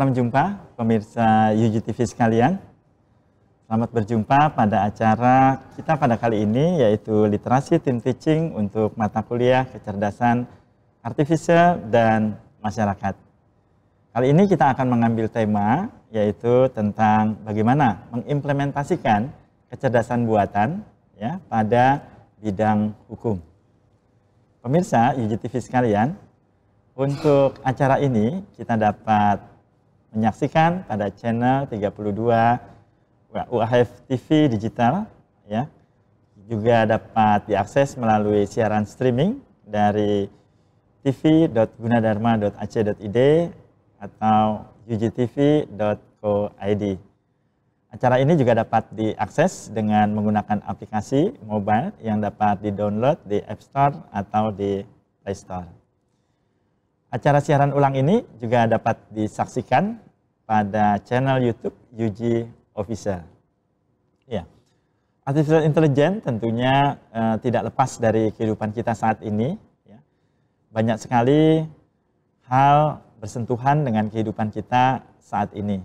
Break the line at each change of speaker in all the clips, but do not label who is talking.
Salam jumpa pemirsa UGTV sekalian. Selamat berjumpa pada acara kita pada kali ini yaitu literasi tim teaching untuk mata kuliah kecerdasan artifisial dan masyarakat. Kali ini kita akan mengambil tema yaitu tentang bagaimana mengimplementasikan kecerdasan buatan ya pada bidang hukum. Pemirsa UGTV sekalian, untuk acara ini kita dapat menyaksikan pada channel 32 UHF TV digital ya. Juga dapat diakses melalui siaran streaming dari tv.gunadarma.ac.id atau ugtv.co.id. Acara ini juga dapat diakses dengan menggunakan aplikasi mobile yang dapat di-download di App Store atau di Play Store. Acara siaran ulang ini juga dapat disaksikan pada channel YouTube UG Official. Ya. Artificial intelligence tentunya eh, tidak lepas dari kehidupan kita saat ini. Ya. Banyak sekali hal bersentuhan dengan kehidupan kita saat ini.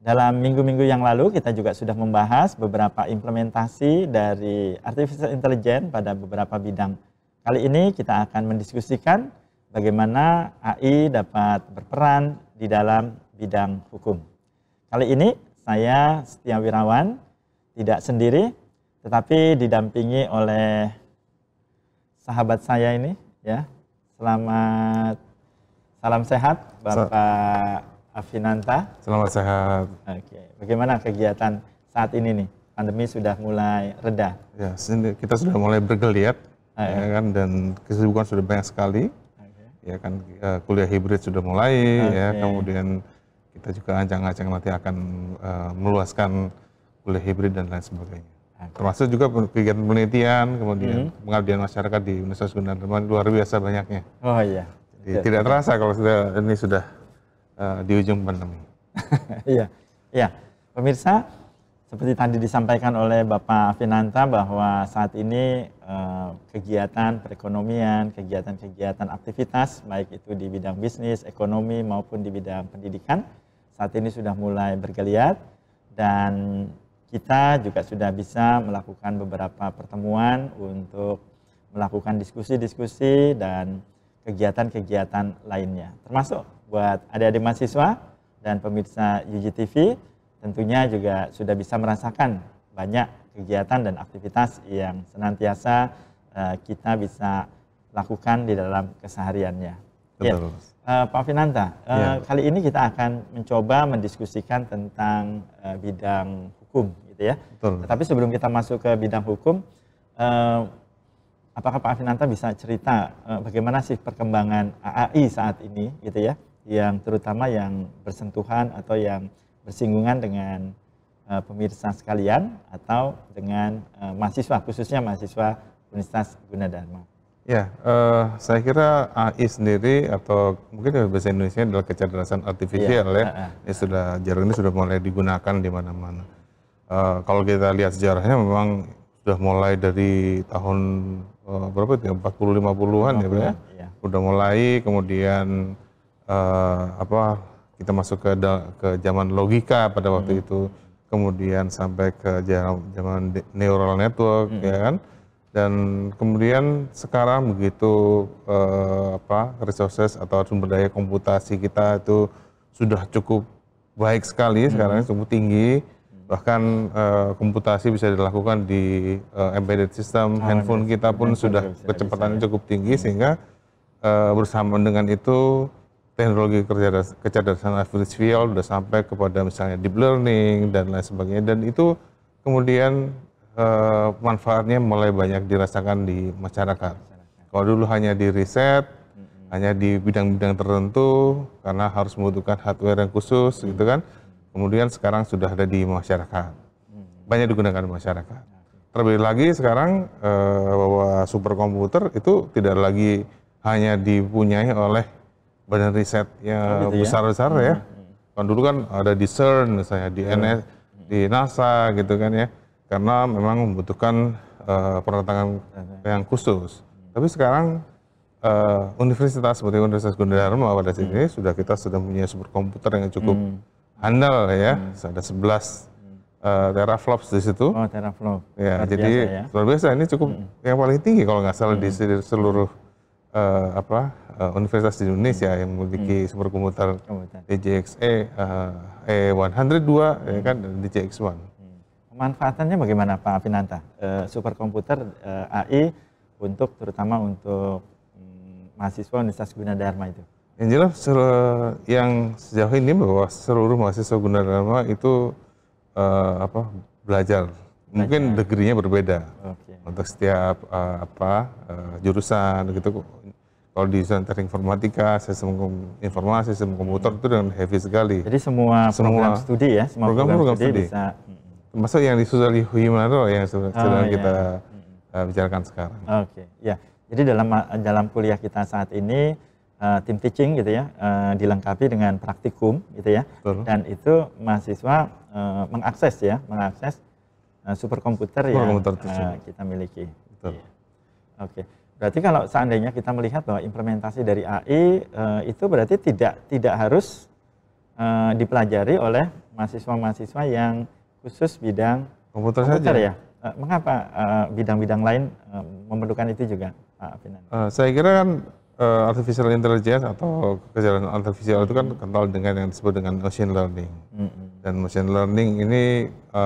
Dalam minggu-minggu yang lalu kita juga sudah membahas beberapa implementasi dari artificial intelligence pada beberapa bidang. Kali ini kita akan mendiskusikan bagaimana AI dapat berperan di dalam bidang hukum. Kali ini saya Setia Wirawan tidak sendiri tetapi didampingi oleh sahabat saya ini ya. Selamat salam sehat Bapak Afinanta.
Selamat sehat.
Oke, bagaimana kegiatan saat ini nih? Pandemi sudah mulai reda.
Ya, kita sudah mulai bergeliat ya kan dan kesibukan sudah banyak sekali ya kan uh, kuliah hybrid sudah mulai okay. ya kemudian kita juga ancang-ancang nanti akan uh, meluaskan kuliah hybrid dan lain sebagainya okay. termasuk juga kegiatan penelitian kemudian mm -hmm. pengabdian masyarakat di Universitas Gunadarma luar biasa banyaknya oh iya Jadi, ya. tidak terasa kalau sudah ini sudah uh, di ujung pandemi
iya iya pemirsa seperti tadi disampaikan oleh Bapak Finanta bahwa saat ini eh, kegiatan perekonomian, kegiatan-kegiatan aktivitas baik itu di bidang bisnis, ekonomi maupun di bidang pendidikan saat ini sudah mulai bergeliat dan kita juga sudah bisa melakukan beberapa pertemuan untuk melakukan diskusi-diskusi dan kegiatan-kegiatan lainnya. Termasuk buat adik-adik mahasiswa dan pemirsa UGTV tentunya juga sudah bisa merasakan banyak kegiatan dan aktivitas yang senantiasa eh, kita bisa lakukan di dalam kesehariannya. Ya, Betul. Ya. Pak Finanta, eh, ya. kali ini kita akan mencoba mendiskusikan tentang bidang hukum, gitu ya. Betul. Tapi sebelum kita masuk ke bidang hukum, apakah Pak Finanta bisa cerita bagaimana sih perkembangan AAI saat ini, gitu ya, yang terutama yang bersentuhan atau yang bersinggungan dengan uh, pemirsa sekalian atau dengan uh, mahasiswa khususnya mahasiswa Universitas Gunadarma.
Ya, uh, saya kira AI sendiri atau mungkin bahasa Indonesia adalah kecerdasan artifisial iya, ya. ya. Uh, Ini sudah jarang ini sudah mulai digunakan di mana-mana. Uh, kalau kita lihat sejarahnya memang sudah mulai dari tahun uh, berapa itu 40 50-an 50 ya, ya. ya? Iya. Sudah mulai kemudian uh, apa kita masuk ke ke zaman logika pada waktu hmm. itu kemudian sampai ke zaman neural network hmm. ya kan dan kemudian sekarang begitu eh, apa resources atau sumber daya komputasi kita itu sudah cukup baik sekali hmm. sekarang cukup tinggi bahkan eh, komputasi bisa dilakukan di eh, embedded system oh, handphone iya. kita pun handphone sudah kecepatannya cukup tinggi hmm. sehingga eh, bersama dengan itu teknologi kecerdasan artificial sudah sampai kepada misalnya deep learning dan lain sebagainya dan itu kemudian eh, manfaatnya mulai banyak dirasakan di masyarakat. Kalau dulu hanya di riset, hanya di bidang-bidang tertentu karena harus membutuhkan hardware yang khusus hmm gitu kan. Kemudian sekarang sudah ada di masyarakat. Banyak digunakan di masyarakat. Terlebih lagi sekarang eh, bahwa superkomputer itu tidak lagi hanya dipunyai oleh badan risetnya oh, gitu ya? besar-besar ya. ya. dulu kan ada di CERN misalnya di hmm. Iya. NS, di NASA gitu kan ya. Karena memang membutuhkan uh, eh, peralatan yang khusus. Tapi sekarang uh, universitas seperti Universitas Gunadarma pada saat ini hmm. sudah kita sudah punya komputer yang cukup hmm. handal ya. Hmm. Ada 11 uh, eh, teraflops di situ. Oh, teraflop. Ya, luar jadi biasa, ya? luar biasa ini cukup hmm. yang paling tinggi kalau nggak salah hmm. di seluruh uh, apa uh, universitas di Indonesia hmm. yang memiliki hmm. superkomputer DJXE DJX E102 hmm. ya kan DJX1. Hmm.
Pemanfaatannya bagaimana Pak Finanta? Uh, eh, superkomputer uh, AI untuk terutama untuk um, mahasiswa Universitas Gunadarma
itu. Yang jelas yang sejauh ini bahwa seluruh mahasiswa Gunadarma itu uh, apa belajar mungkin degree-nya berbeda okay. untuk setiap uh, apa uh, jurusan gitu kalau di center informatika, sistem informasi, sistem komputer itu dengan heavy sekali. Jadi semua, semua program studi ya, semua program, program, program studi, studi bisa. Hmm. Masuk yang di social human itu yang oh, sedang oh, kita hmm. uh, bicarakan sekarang.
Oke, okay. ya. Jadi dalam uh, dalam kuliah kita saat ini uh, tim teaching gitu ya uh, dilengkapi dengan praktikum gitu ya Betul. dan itu mahasiswa uh, mengakses ya mengakses uh, superkomputer super yang komputer uh, kita miliki. Iya. Oke. Okay. Berarti kalau seandainya kita melihat bahwa implementasi dari AI e, eh, itu berarti tidak tidak harus e, dipelajari oleh mahasiswa-mahasiswa yang khusus bidang
komputer, komputer saja. ya.
E, mengapa bidang-bidang lain memerlukan itu juga, Pak Finan?
saya kira kan e, artificial intelligence atau kecerdasan artificial itu kan kental dengan yang disebut dengan machine learning. -hmm. Dan machine learning ini e,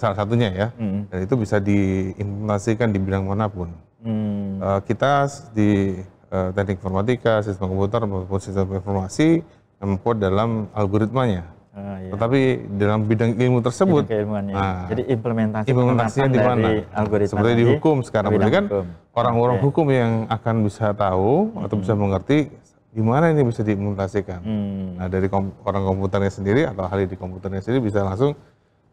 salah satunya ya. -hmm. Dan itu bisa diimplementasikan di bidang manapun. Hmm. Uh, kita di uh, teknik informatika, sistem komputer maupun sistem informasi membuat dalam algoritmanya. Uh, iya. Tetapi dalam bidang ilmu tersebut, bidang uh,
jadi implementasi implementasinya di mana? Algoritma Seperti di hukum sekarang, berarti kan orang-orang okay. Iya.
hukum yang akan bisa tahu hmm. atau bisa mengerti gimana ini bisa diimplementasikan. Hmm. Nah dari kom orang komputernya sendiri atau ahli di komputernya sendiri bisa langsung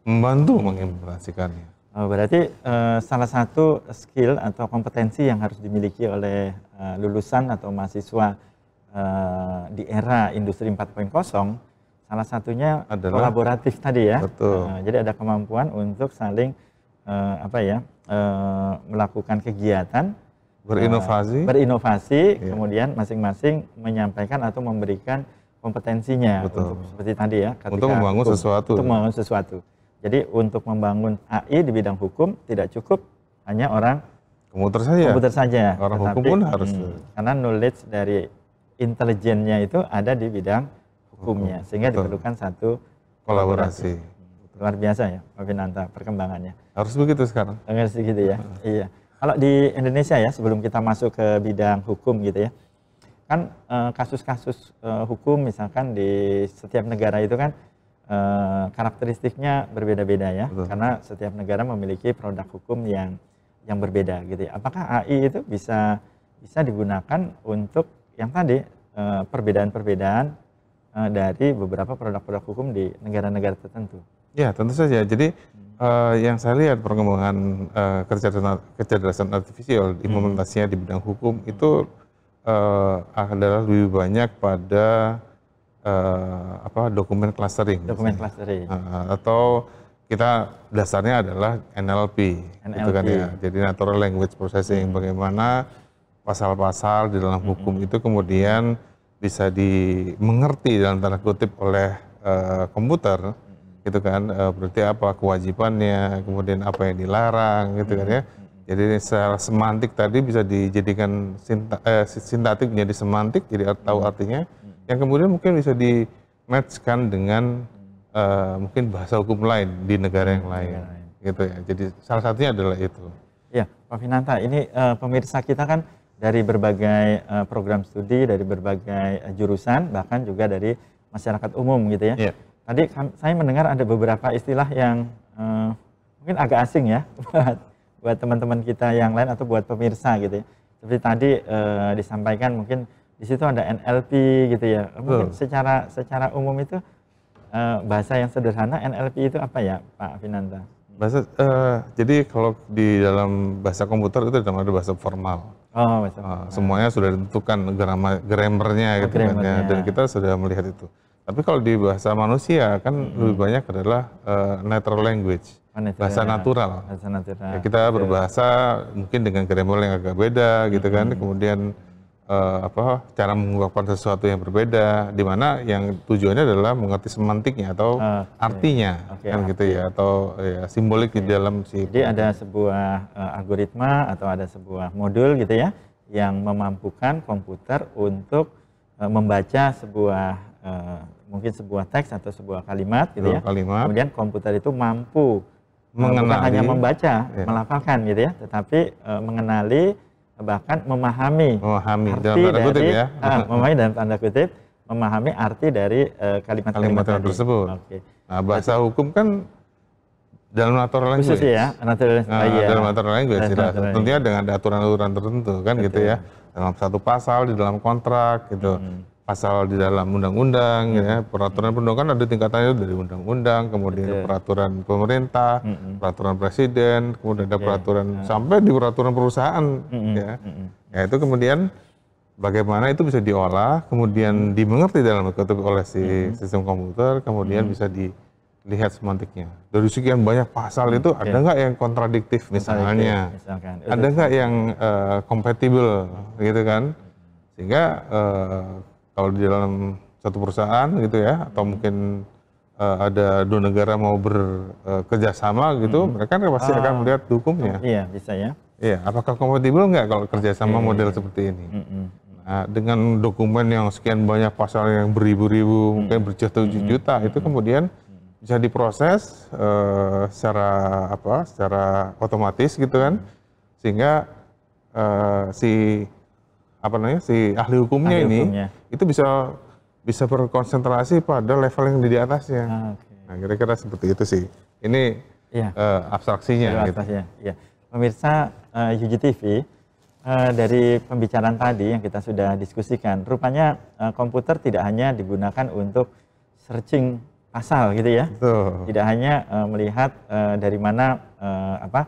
membantu mengimplementasikannya. Oh, berarti uh, salah satu
skill atau kompetensi yang harus dimiliki oleh uh, lulusan atau mahasiswa uh, di era industri 4.0 salah satunya Adalah, kolaboratif tadi ya.
Betul. Uh,
jadi ada kemampuan untuk saling uh, apa ya uh, melakukan kegiatan berinovasi, uh, berinovasi, iya. kemudian masing-masing menyampaikan atau memberikan kompetensinya betul. Untuk, seperti tadi ya. Untuk membangun sesuatu. Untuk membangun sesuatu. Jadi untuk membangun AI di bidang hukum tidak cukup hanya orang
komputer saja. Komputer saja. Orang Tetapi, hukum pun harus. Hmm,
karena knowledge dari intelijennya itu ada di bidang hukumnya, sehingga Betul. diperlukan satu kolaborasi. kolaborasi. Luar biasa ya, Pak Finanta, perkembangannya. Harus begitu sekarang. Harus begitu ya, iya. Kalau di Indonesia ya, sebelum kita masuk ke bidang hukum gitu ya, kan eh, kasus-kasus eh, hukum misalkan di setiap negara itu kan Eh, karakteristiknya berbeda-beda ya, Betul. karena setiap negara memiliki produk hukum yang yang berbeda gitu. Ya. Apakah AI itu bisa bisa digunakan untuk yang tadi eh, perbedaan-perbedaan eh, dari beberapa produk-produk hukum di negara-negara tertentu?
Ya tentu saja. Jadi hmm. uh, yang saya lihat perkembangan uh, kecerdasan, kecerdasan artifisial hmm. implementasinya hmm. di bidang hukum itu uh, adalah lebih banyak pada uh, apa dokumen clustering. Dokumen clustering. Uh, atau kita dasarnya adalah NLP, NLP. gitu kan ya. Jadi natural language processing hmm. bagaimana pasal-pasal di dalam hmm. hukum hmm. itu kemudian bisa dimengerti dalam tanda kutip oleh uh, komputer hmm. gitu kan berarti apa kewajibannya kemudian apa yang dilarang gitu kan ya hmm. jadi secara semantik tadi bisa dijadikan sinta, eh, menjadi semantik, jadi tahu artinya yang kemudian mungkin bisa di matchkan dengan uh, mungkin bahasa hukum lain di negara yang lain, negara iya. gitu ya. Jadi salah satunya adalah itu. Ya,
Pak Finanta, ini uh, pemirsa kita kan dari berbagai uh, program studi, dari berbagai uh, jurusan, bahkan juga dari masyarakat umum gitu ya. ya. Tadi kan saya mendengar ada beberapa istilah yang uh, mungkin agak asing ya buat buat teman-teman kita yang lain atau buat pemirsa gitu ya. Seperti tadi uh, disampaikan mungkin di situ ada NLP
gitu ya. Mungkin Betul.
secara secara umum itu eh, bahasa yang sederhana NLP itu apa ya, Pak Finanta?
Bahasa uh, jadi kalau di dalam bahasa komputer itu ada bahasa formal.
Oh, bahasa ah, formal.
Uh, semuanya sudah ditentukan grammar grammarnya oh, gitu kan ya. Dan kita sudah melihat itu. Tapi kalau di bahasa manusia kan hmm. lebih banyak adalah uh, natural language, oh, natural. bahasa natural.
Bahasa natural. Ya, kita
berbahasa mungkin dengan grammar yang agak beda gitu kan. hmm. kan. Kemudian uh, apa cara mengungkapkan sesuatu yang berbeda di mana yang tujuannya adalah mengerti semantiknya atau uh, artinya okay, kan arti. gitu ya atau ya, simbolik okay. di dalam si jadi ada sebuah uh, algoritma
atau ada sebuah modul gitu ya yang memampukan komputer untuk uh, membaca sebuah uh, mungkin sebuah teks atau sebuah kalimat gitu sebuah ya kalimat. kemudian komputer itu mampu
mengenali, bukan hanya membaca
ya. melafalkan gitu ya tetapi e, mengenali bahkan memahami, memahami arti dalam tanda dari, ya. Ah, memahami dalam tanda kutip, memahami arti dari eh, kalimat-kalimat uh, tersebut. Okay. Nah, bahasa hukum
kan dalam aturan language. Khusus ya, natural ah, language. Nah, Dalam natural language, natural language. tentunya dengan aturan-aturan tertentu kan gitu Betul. gitu ya. Dalam satu pasal, di dalam kontrak gitu. Hmm pasal di dalam undang-undang ya hmm. peraturan perundangan ada tingkatannya dari undang-undang kemudian Betul. peraturan pemerintah hmm. peraturan presiden kemudian ada iya. peraturan hmm. sampai di peraturan perusahaan hmm. ya hmm. ya itu kemudian bagaimana itu bisa diolah kemudian hmm. dimengerti dalam ketuk oleh si hmm. sistem komputer kemudian hmm. bisa dilihat semantiknya dari sekian banyak pasal hmm. itu ada iya. nggak yang kontradiktif misalnya Misalkan. ada nggak yang kompatibel eh, uh, gitu kan sehingga uh, kalau di dalam satu perusahaan gitu ya atau hmm. mungkin uh, ada dua negara mau bekerja eh, uh, sama gitu, hmm. mereka kan pasti ah. akan melihat hukumnya.
Iya bisa ya.
Iya, apakah kompatibel nggak kalau kerjasama hmm. model iya. seperti ini? Hmm, hmm, hmm. Nah, dengan dokumen yang sekian banyak pasal yang beribu-ribu, hmm. mungkin berjuta-juta, itu kemudian bisa diproses uh, secara apa? Secara otomatis gitu kan, sehingga uh, si apa namanya si ahli hukumnya ahli ini hukumnya. itu bisa bisa berkonsentrasi pada level yang di atasnya. Ah, okay. Nah kira-kira seperti itu sih. Ini ya. uh, abstraksinya. Iya, gitu. Abstraksinya. Gitu. Ya. Pemirsa uh, eh,
UGTV uh, eh, dari pembicaraan tadi yang kita sudah diskusikan, rupanya uh, komputer tidak hanya digunakan untuk searching pasal gitu ya. Betul. Tidak hanya uh, melihat uh, dari mana uh, apa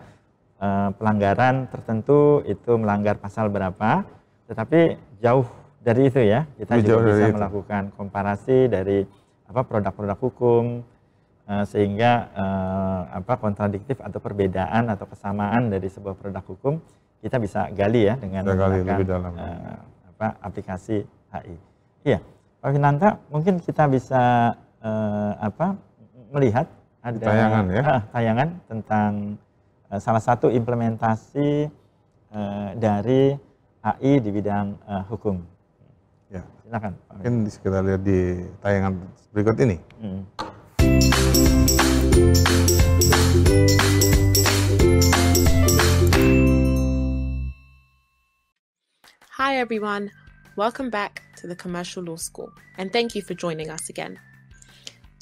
uh, pelanggaran tertentu itu melanggar pasal berapa tetapi jauh dari itu ya, kita jauh juga bisa itu. melakukan komparasi dari apa produk-produk hukum eh, sehingga uh, apa kontradiktif atau perbedaan atau kesamaan dari sebuah produk hukum kita bisa gali ya dengan kita menggunakan dalam. Uh, apa aplikasi HI. Iya, Pak Finanta, mungkin kita bisa uh, apa melihat ada tayangan ya, uh, tayangan tentang uh, salah satu implementasi uh, dari AI di bidang uh, hukum. Ya. Silakan.
kita lihat di tayangan berikut ini. Hmm.
Hi everyone. Welcome back to the Commercial Law School and thank you for joining us again.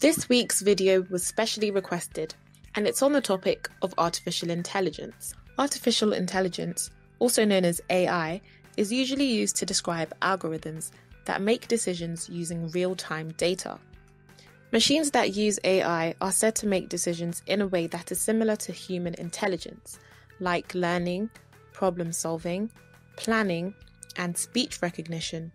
This week's video was specially requested and it's on the topic of artificial intelligence. Artificial intelligence, also known as AI, is usually used to describe algorithms that make decisions using real time data. Machines that use AI are said to make decisions in a way that is similar to human intelligence, like learning, problem solving, planning, and speech recognition.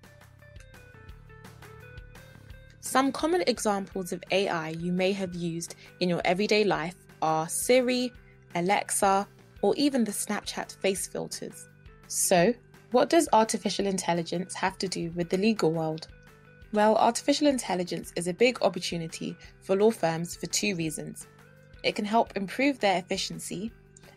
Some common examples of AI you may have used in your everyday life are Siri, Alexa, or even the Snapchat face filters. So, what does artificial intelligence have to do with the legal world? Well, artificial intelligence is a big opportunity for law firms for two reasons. It can help improve their efficiency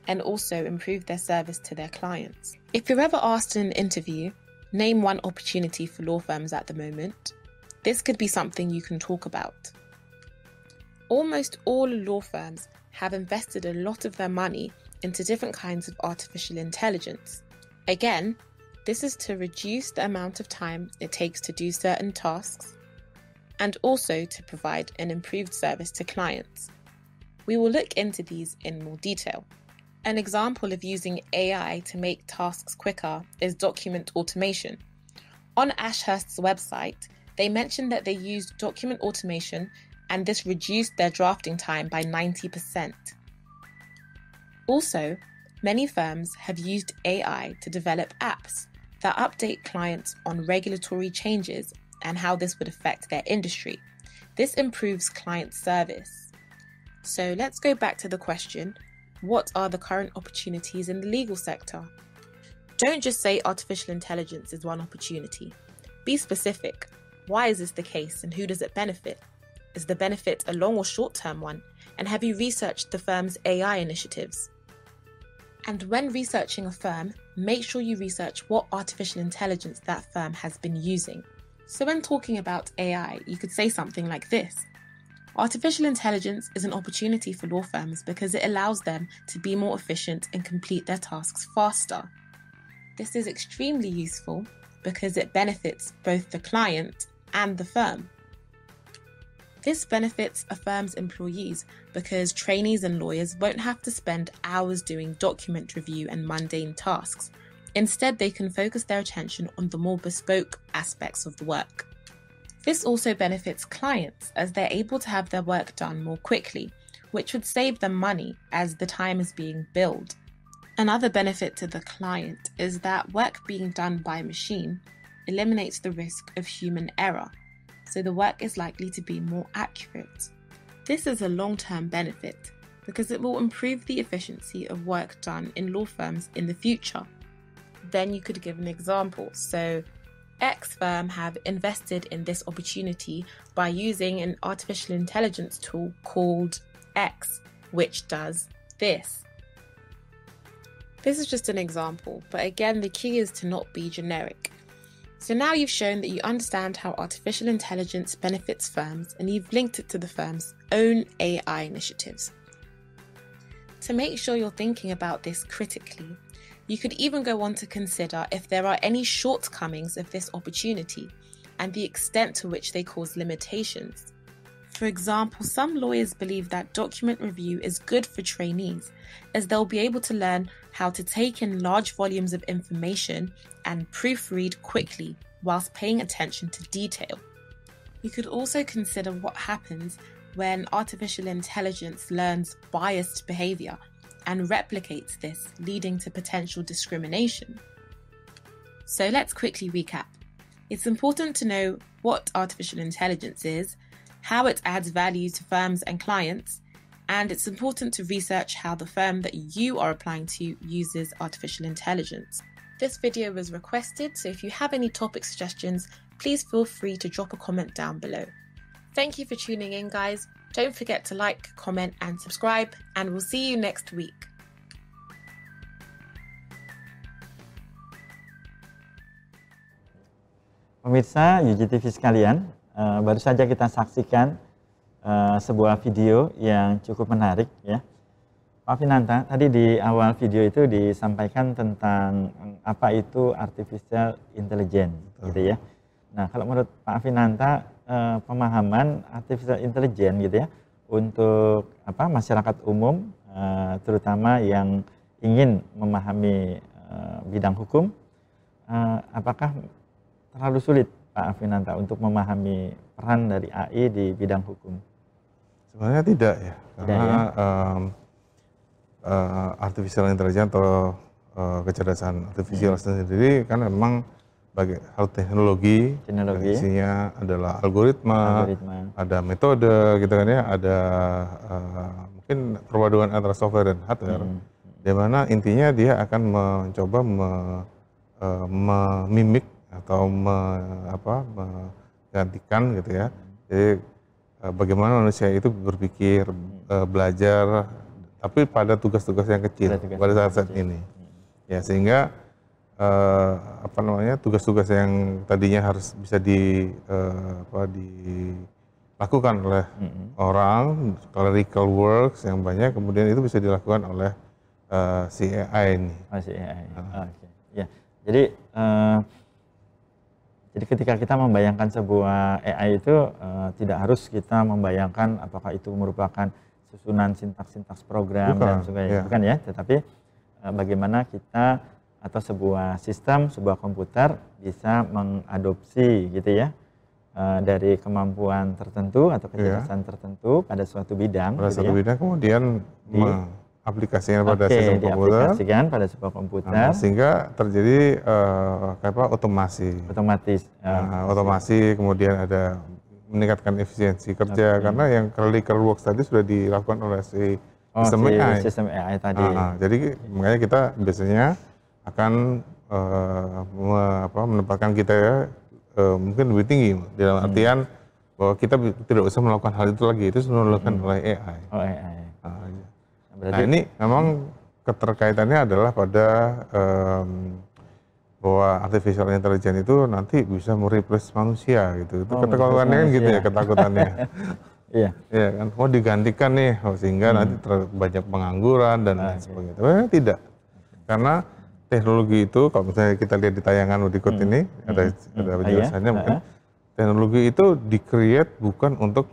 and also improve their service to their clients. If you're ever asked in an interview, name one opportunity for law firms at the moment, this could be something you can talk about. Almost all law firms have invested a lot of their money into different kinds of artificial intelligence. Again, this is to reduce the amount of time it takes to do certain tasks and also to provide an improved service to clients. We will look into these in more detail. An example of using AI to make tasks quicker is document automation. On Ashurst's website, they mentioned that they used document automation and this reduced their drafting time by 90%. Also, many firms have used AI to develop apps that update clients on regulatory changes and how this would affect their industry. This improves client service. So let's go back to the question what are the current opportunities in the legal sector? Don't just say artificial intelligence is one opportunity. Be specific. Why is this the case and who does it benefit? Is the benefit a long or short term one? And have you researched the firm's AI initiatives? And when researching a firm, make sure you research what artificial intelligence that firm has been using. So, when talking about AI, you could say something like this Artificial intelligence is an opportunity for law firms because it allows them to be more efficient and complete their tasks faster. This is extremely useful because it benefits both the client and the firm. This benefits a firm's employees because trainees and lawyers won't have to spend hours doing document review and mundane tasks. Instead, they can focus their attention on the more bespoke aspects of the work. This also benefits clients as they're able to have their work done more quickly, which would save them money as the time is being billed. Another benefit to the client is that work being done by machine eliminates the risk of human error so the work is likely to be more accurate. This is a long term benefit because it will improve the efficiency of work done in law firms in the future. Then you could give an example. So, X firm have invested in this opportunity by using an artificial intelligence tool called X, which does this. This is just an example, but again, the key is to not be generic. So now you've shown that you understand how artificial intelligence benefits firms and you've linked it to the firm's own AI initiatives. To make sure you're thinking about this critically, you could even go on to consider if there are any shortcomings of this opportunity and the extent to which they cause limitations. For example, some lawyers believe that document review is good for trainees as they'll be able to learn how to take in large volumes of information and proofread quickly whilst paying attention to detail. You could also consider what happens when artificial intelligence learns biased behavior and replicates this, leading to potential discrimination. So let's quickly recap. It's important to know what artificial intelligence is, how it adds value to firms and clients, and it's important to research how the firm that you are applying to uses artificial intelligence. This video was requested, so if you have any topic suggestions, please feel free to drop a comment down below. Thank you for tuning in, guys. Don't forget to like, comment, and subscribe, and we'll see you next week.
Pemirsa UGTV sekalian, uh, baru saja kita saksikan Eh, sebuah video yang cukup menarik ya. Pak Finanta, tadi di awal video itu disampaikan tentang mm, apa itu artificial intelligence Betul. gitu ya. Nah, kalau menurut Pak Finanta eh, pemahaman artificial intelligence gitu ya untuk apa masyarakat umum eh, terutama yang ingin memahami eh, bidang hukum eh, apakah terlalu sulit Pak Finanta untuk memahami peran dari AI di bidang hukum?
Sebenarnya tidak ya, karena ya? Um, uh, artificial intelligence atau uh, kecerdasan artificial hmm. sendiri kan memang bagi hal teknologi, teknologi. isinya adalah algoritma, algoritma, ada metode gitu kan ya, ada uh, mungkin perpaduan antara software dan hardware, hmm. di mana intinya dia akan mencoba me, memimik atau me, apa, menggantikan gitu ya, hmm. jadi Eh, bagaimana manusia itu berpikir, eh, belajar, tapi pada tugas-tugas yang kecil tugas pada saat-saat ini. Ya sehingga eh, apa namanya tugas-tugas yang tadinya harus bisa di eh, apa dilakukan oleh mm -hmm. orang clerical works yang banyak kemudian itu bisa dilakukan oleh eh, si ini. Oh, si AI. Ah.
Oke. okay. Ya. Jadi eh, jadi ketika kita membayangkan sebuah AI itu uh, tidak harus kita membayangkan apakah itu merupakan susunan sintaks-sintaks program bukan, dan sebagainya, iya. bukan ya. Tetapi uh, bagaimana kita atau sebuah sistem, sebuah komputer bisa mengadopsi gitu ya uh, dari kemampuan tertentu atau iya. kecerdasan yeah. tertentu pada suatu bidang. Pada gitu suatu ya. bidang
kemudian di, aplikasinya pada sistem komputer. Aplikasikan
pada sebuah komputer. Nah, sehingga
terjadi uh, apa otomasi. Otomatis. Ya. nah, otomasi kemudian ada meningkatkan efisiensi kerja okay. karena yang clerical work tadi sudah dilakukan oleh si oh, sistem si AI. Sistem AI tadi. Uh, uh, jadi makanya kita biasanya akan uh, me, apa, menempatkan kita ya uh, mungkin lebih tinggi dalam hmm. artian hmm. bahwa kita tidak usah melakukan hal itu lagi itu sudah dilakukan hmm. oleh AI. Oh, AI. Berarti... Nah ini memang keterkaitannya adalah pada um, bahwa artificial intelligence itu nanti bisa mereplace manusia gitu. Itu oh, ketakutannya kan gitu ya ketakutannya. Iya. Iya kan, mau oh, digantikan nih oh, sehingga hmm. nanti banyak pengangguran dan lain ah, iya. sebagainya. Gitu. Tapi tidak. Karena teknologi itu kalau misalnya kita lihat di tayangan berikut hmm. ini hmm. ada ada hmm. penjelasannya ah, iya. mungkin. Ah, ah. teknologi itu di bukan untuk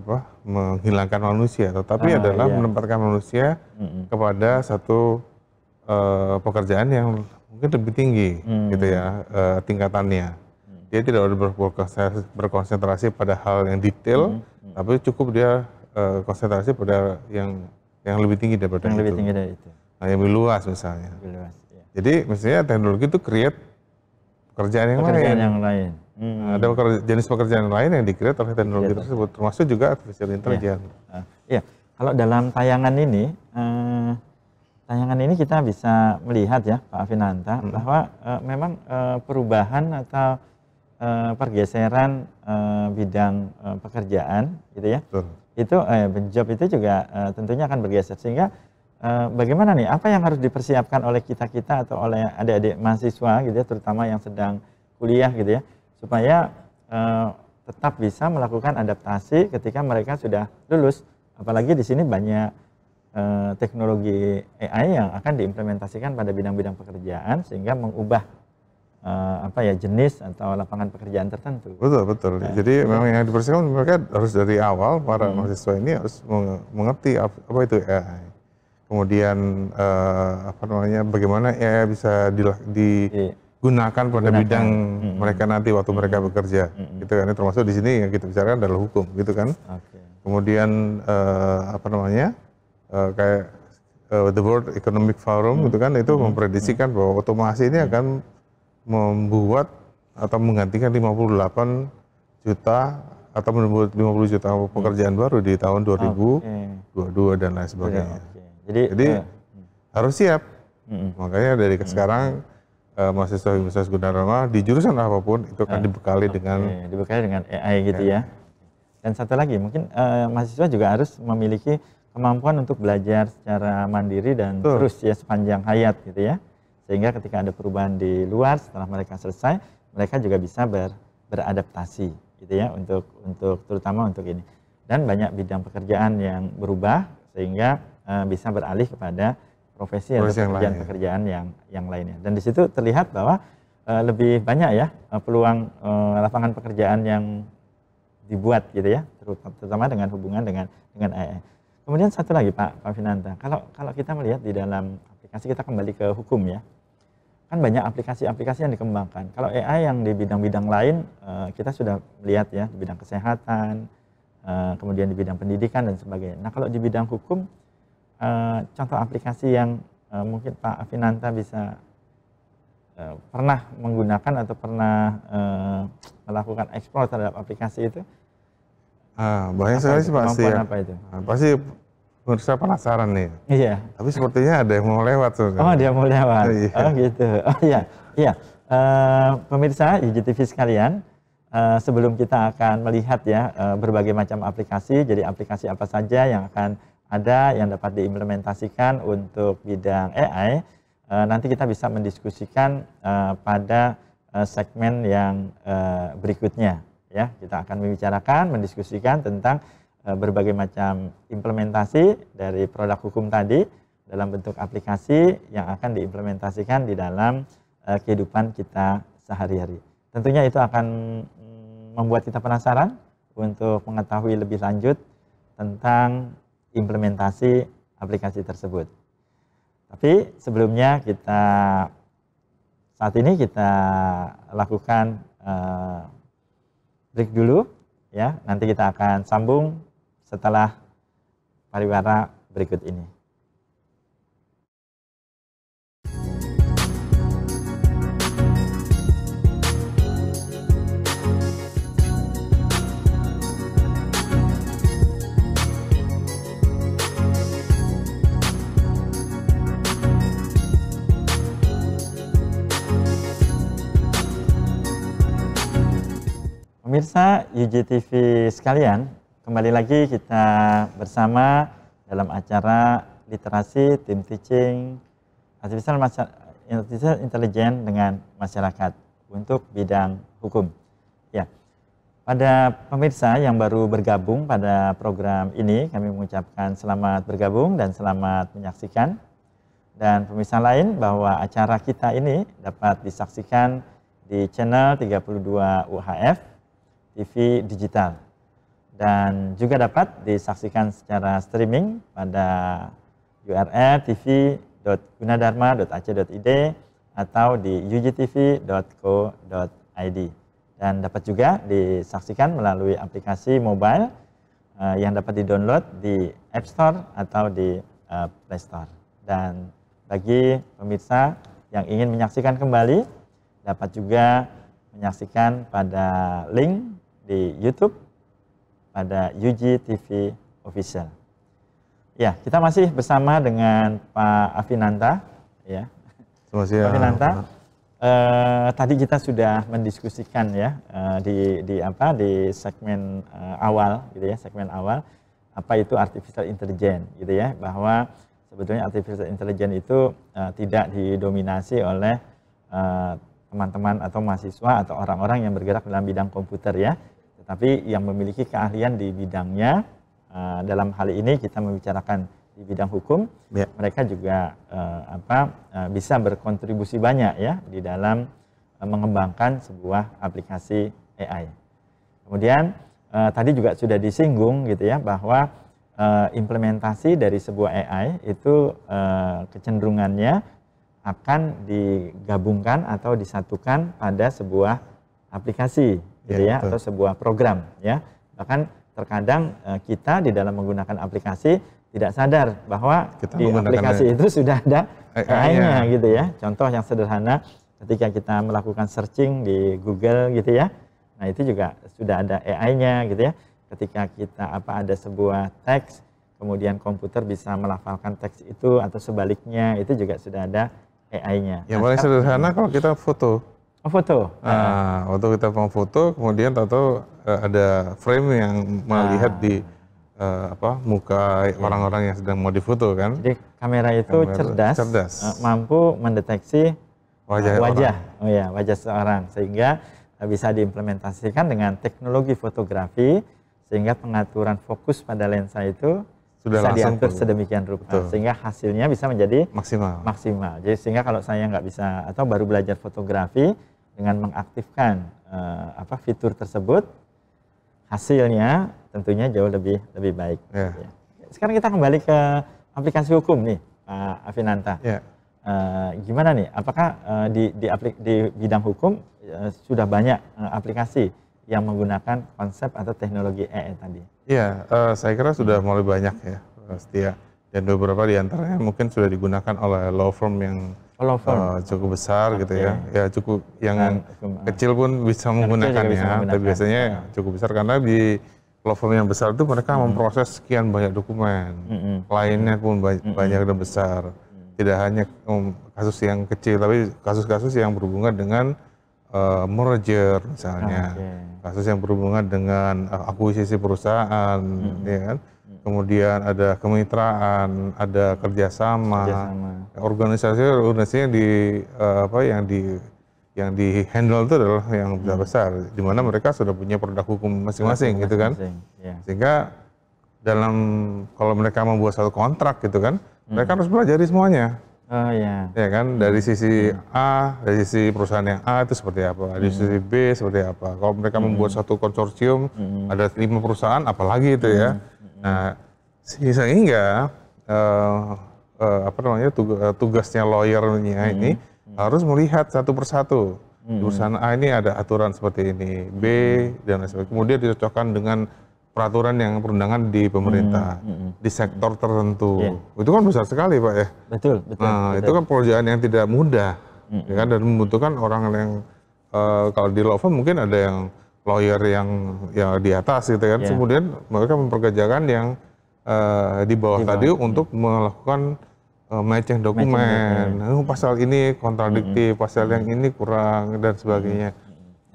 apa menghilangkan manusia, tetapi ah, adalah iya. menempatkan manusia mm-hmm. kepada satu uh, pekerjaan yang mungkin lebih tinggi, mm-hmm. gitu ya uh, tingkatannya. Mm-hmm. Dia tidak berkonsentrasi, berkonsentrasi pada hal yang detail, mm-hmm. tapi cukup dia uh, konsentrasi pada yang yang lebih tinggi daripada yang itu. lebih tinggi dari itu. Nah, yang lebih luas misalnya. Lebih luas. iya. Jadi mestinya teknologi itu create pekerjaan yang pekerjaan lain. yang lain. Hmm. Ada pekerja, jenis pekerjaan lain yang dikira oleh teknologi iya, tersebut, termasuk juga artificial intelligence. Ya. Iya, kalau
dalam tayangan ini, eh, tayangan ini kita bisa melihat ya Pak Afinanta hmm. bahwa eh, memang eh, perubahan atau eh, pergeseran eh, bidang eh, pekerjaan, gitu ya, Betul. itu eh, job itu juga eh, tentunya akan bergeser sehingga eh, bagaimana nih apa yang harus dipersiapkan oleh kita kita atau oleh adik-adik mahasiswa gitu ya terutama yang sedang kuliah gitu ya supaya uh, tetap bisa melakukan adaptasi ketika mereka sudah lulus. Apalagi di sini banyak uh, teknologi AI yang akan diimplementasikan pada bidang-bidang pekerjaan sehingga mengubah uh, apa ya jenis atau lapangan pekerjaan tertentu.
Betul betul. Nah, Jadi ya. memang yang dipersiapkan mereka harus dari awal para hmm. mahasiswa ini harus mengerti apa, apa itu AI. Kemudian uh, apa namanya bagaimana AI bisa di, di iya. yeah gunakan pada gunakan. bidang hmm. mereka nanti waktu hmm. mereka bekerja hmm. gitu kan termasuk di sini yang kita bicarakan adalah hukum gitu kan okay. kemudian uh, apa namanya uh, kayak uh, the World Economic Forum hmm. gitu kan itu hmm. memprediksikan bahwa otomasi ini hmm. akan membuat atau menggantikan 58 juta atau menimbulkan 50 juta pekerjaan hmm. baru di tahun 2022 okay. dan lain sebagainya. Okay. Jadi, Jadi uh, harus siap. Hmm. Makanya dari hmm. sekarang uh, mahasiswa Universitas Gunadarma di jurusan apapun itu akan ah, dibekali okay. dengan dibekali dengan AI gitu ya. ya.
Dan satu lagi mungkin uh, mahasiswa juga harus memiliki kemampuan untuk belajar secara mandiri dan Tuh. terus ya sepanjang hayat gitu ya. Sehingga ketika ada perubahan di luar setelah mereka selesai, mereka juga bisa ber, beradaptasi gitu ya untuk untuk terutama untuk ini. Dan banyak bidang pekerjaan yang berubah sehingga uh, bisa beralih kepada profesi atau pekerjaan yang, lain, ya. pekerjaan yang yang lainnya. Dan di situ terlihat bahwa uh, lebih banyak ya eh, peluang uh, lapangan pekerjaan yang dibuat gitu ya, terutama dengan hubungan dengan dengan AI. Kemudian satu lagi Pak Pak Finanta, kalau kalau kita melihat di dalam aplikasi kita kembali ke hukum ya, kan banyak aplikasi-aplikasi yang dikembangkan. Kalau AI yang di bidang-bidang lain uh, kita sudah melihat ya di bidang kesehatan, uh, kemudian di bidang pendidikan dan sebagainya. Nah kalau di bidang hukum Eh, contoh aplikasi yang uh, mungkin Pak Afinanta bisa uh, pernah menggunakan atau pernah uh, melakukan ekspor terhadap aplikasi itu?
Ah, banyak sekali sih pasti ya. Apa itu? Ah, pasti pemirsa penasaran nih. Iya. Tapi sepertinya ada yang mau lewat tuh. Oh, dia mau lewat. Oh, iya. oh
gitu. Oh iya. Iya. Uh, pemirsa IGTV sekalian, uh, sebelum kita akan melihat ya uh, berbagai macam aplikasi, jadi aplikasi apa saja yang akan ada yang dapat diimplementasikan untuk bidang AI. Eh, nanti kita bisa mendiskusikan eh, pada eh, segmen yang berikutnya. Ya, kita akan membicarakan, mendiskusikan tentang berbagai macam implementasi dari produk hukum tadi dalam bentuk aplikasi yang akan diimplementasikan di dalam kehidupan kita sehari-hari. Tentunya itu akan mm, membuat kita penasaran untuk mengetahui lebih lanjut tentang implementasi aplikasi tersebut. Tapi sebelumnya kita saat ini kita lakukan uh, break dulu ya. Nanti kita akan sambung setelah pariwara berikut ini. pemirsa UGTV sekalian, kembali lagi kita bersama dalam acara literasi tim teaching artificial, artificial intelligence dengan masyarakat untuk bidang hukum. Ya. Pada pemirsa yang baru bergabung pada program ini, kami mengucapkan selamat bergabung dan selamat menyaksikan. Dan pemirsa lain bahwa acara kita ini dapat disaksikan di channel 32 UHF TV digital. Dan juga dapat disaksikan secara streaming pada URL tv.gunadarma.ac.id atau di ugtv.co.id. Dan dapat juga disaksikan melalui aplikasi mobile eh, yang dapat didownload di App Store atau di eh, Play Store. Dan bagi pemirsa yang ingin menyaksikan kembali, dapat juga menyaksikan pada link di YouTube pada UGTV Official. Ya, kita masih bersama dengan Pak Afinanta.
Ya, Pak Afinanta. Uh,
eh, tadi kita sudah mendiskusikan ya eh, di di apa di segmen eh, awal gitu ya segmen awal apa itu artificial intelligence gitu ya bahwa sebetulnya artificial intelligence itu uh, tidak didominasi oleh teman -teman atau mahasiswa atau orang-orang yang bergerak dalam bidang komputer ya tapi yang memiliki keahlian di bidangnya uh, dalam hal ini kita membicarakan di bidang hukum ya. mereka juga uh, apa uh, bisa berkontribusi banyak ya di dalam uh, mengembangkan sebuah aplikasi AI. Kemudian uh, tadi juga sudah disinggung gitu ya bahwa uh, implementasi dari sebuah AI itu uh, kecenderungannya akan digabungkan atau disatukan pada sebuah aplikasi gitu iya, ya, ya atau sebuah program ya. Bahkan terkadang eh, kita di dalam menggunakan aplikasi tidak sadar bahwa kita di aplikasi itu sudah ada AI-nya gitu ya. Contoh yang sederhana ketika kita melakukan searching di Google gitu ya. Nah, itu juga sudah ada AI-nya gitu ya. Ketika kita apa ada sebuah teks kemudian komputer bisa melafalkan teks itu atau sebaliknya itu juga sudah ada AI-nya. Yang nah, paling sederhana
kalau kita foto Oh foto. Nah, waktu kita foto, kemudian tahu uh, eh, ada frame yang melihat di uh, apa muka iya. orang-orang yang sedang mau difoto kan. Jadi kamera itu kamera cerdas, cerdas, eh, mampu mendeteksi
wajah uh, wajah, oh ya wajah seorang sehingga bisa diimplementasikan dengan teknologi fotografi sehingga pengaturan fokus pada lensa itu sudah bisa diatur pun. sedemikian rupa Betul. sehingga hasilnya bisa menjadi maksimal. Maksimal. Jadi sehingga kalau saya nggak bisa atau baru belajar fotografi dengan mengaktifkan uh, apa fitur tersebut hasilnya tentunya jauh lebih lebih baik. Yeah. Gitu ya. Sekarang kita kembali ke aplikasi hukum nih Pak Afinanta. Yeah. Ya. Uh, gimana nih? Apakah uh, di di, aplik, di bidang hukum uh, sudah banyak uh, aplikasi yang menggunakan konsep atau teknologi EE tadi?
Iya, yeah, uh, saya kira sudah mulai banyak ya, Setia. Dan beberapa diantaranya mungkin sudah digunakan oleh law firm yang uh, cukup besar okay. gitu ya. Ya cukup yang nah, kecil pun bisa menggunakan menggunakannya, tapi biasanya nah. cukup besar karena di law yang besar itu mereka hmm. memproses sekian banyak dokumen, hmm. lainnya pun banyak, hmm. banyak dan besar. Hmm. Tidak hanya um, kasus yang kecil, tapi kasus-kasus yang berhubungan dengan uh, merger misalnya, okay. kasus yang berhubungan dengan uh, akuisisi perusahaan, hmm. ya kan kemudian ada kemitraan, ada kerjasama, kerjasama. organisasi organisasinya di uh, apa yang di yang di handle itu adalah yang besar hmm. besar, di mana mereka sudah punya produk hukum masing-masing, gitu kan, ya. sehingga dalam kalau mereka membuat satu kontrak gitu kan, hmm. mereka harus belajar semuanya. Oh ya. Ya kan dari hmm. sisi hmm. A, dari sisi perusahaan yang A itu seperti apa, dari hmm. sisi B seperti apa. Kalau mereka hmm. membuat satu konsorsium hmm. ada lima perusahaan, apalagi itu ya? hmm. ya Nah, sehingga uh, eh, uh, eh, apa namanya tugasnya lawyernya hmm. ini hmm. harus melihat satu persatu. Hmm. Perusahaan A ini ada aturan seperti ini, B hmm. dan lain sebagainya. Kemudian dicocokkan dengan peraturan yang perundangan di pemerintah hmm. hmm, hmm, di sektor tertentu yeah. itu kan besar sekali pak ya betul betul, nah, betul. itu kan pekerjaan yang tidak mudah hmm. ya kan dan membutuhkan orang yang uh, kalau di law firm mungkin ada yang lawyer yang ya di atas gitu kan. Yeah. Kemudian mereka memperkerjakan yang uh, di bawah tadi yeah. untuk melakukan uh, matching dokumen. Matching oh, pasal ini kontradiktif, hmm. pasal yang ini kurang dan sebagainya.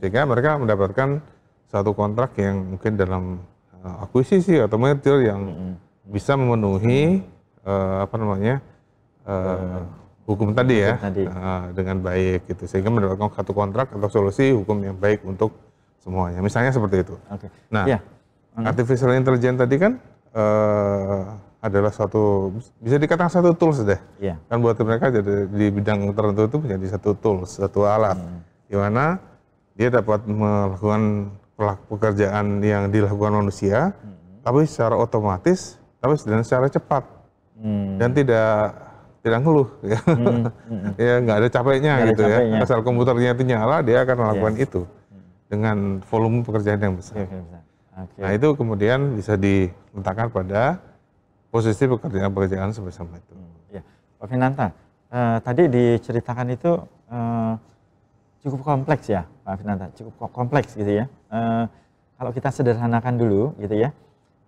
Sehingga mereka mendapatkan satu kontrak yang mungkin dalam uh, akuisisi atau material yang hmm. bisa memenuhi uh, apa namanya? Uh, hukum tadi hukum ya tadi. Uh, dengan baik gitu sehingga mendapatkan satu kontrak atau solusi hukum yang baik untuk semuanya. Misalnya seperti itu. Okay. Nah, yeah. Iya. artificial intelligence tadi kan uh, adalah suatu bisa dikatakan satu tools deh. Yeah. Kan buat mereka jadi di bidang tertentu itu menjadi satu tools, satu alat mm. di mana dia dapat melakukan pekerjaan yang dilakukan manusia, mm. tapi secara otomatis, tapi dan secara cepat mm. dan tidak tidak ngeluh ya, hmm. hmm. ya nggak ada capeknya gak gitu ada ya. capeknya. ya. Asal komputernya itu nyala, dia akan melakukan yes. Iya. itu dengan volume pekerjaan yang besar. Iya, okay. Nah itu kemudian bisa diletakkan pada posisi pekerjaan-pekerjaan sebesar itu.
Ya, Pak Finanta, eh, tadi diceritakan itu eh, cukup kompleks ya, Pak Finanta, cukup kompleks gitu ya. Eh, kalau kita sederhanakan dulu gitu ya,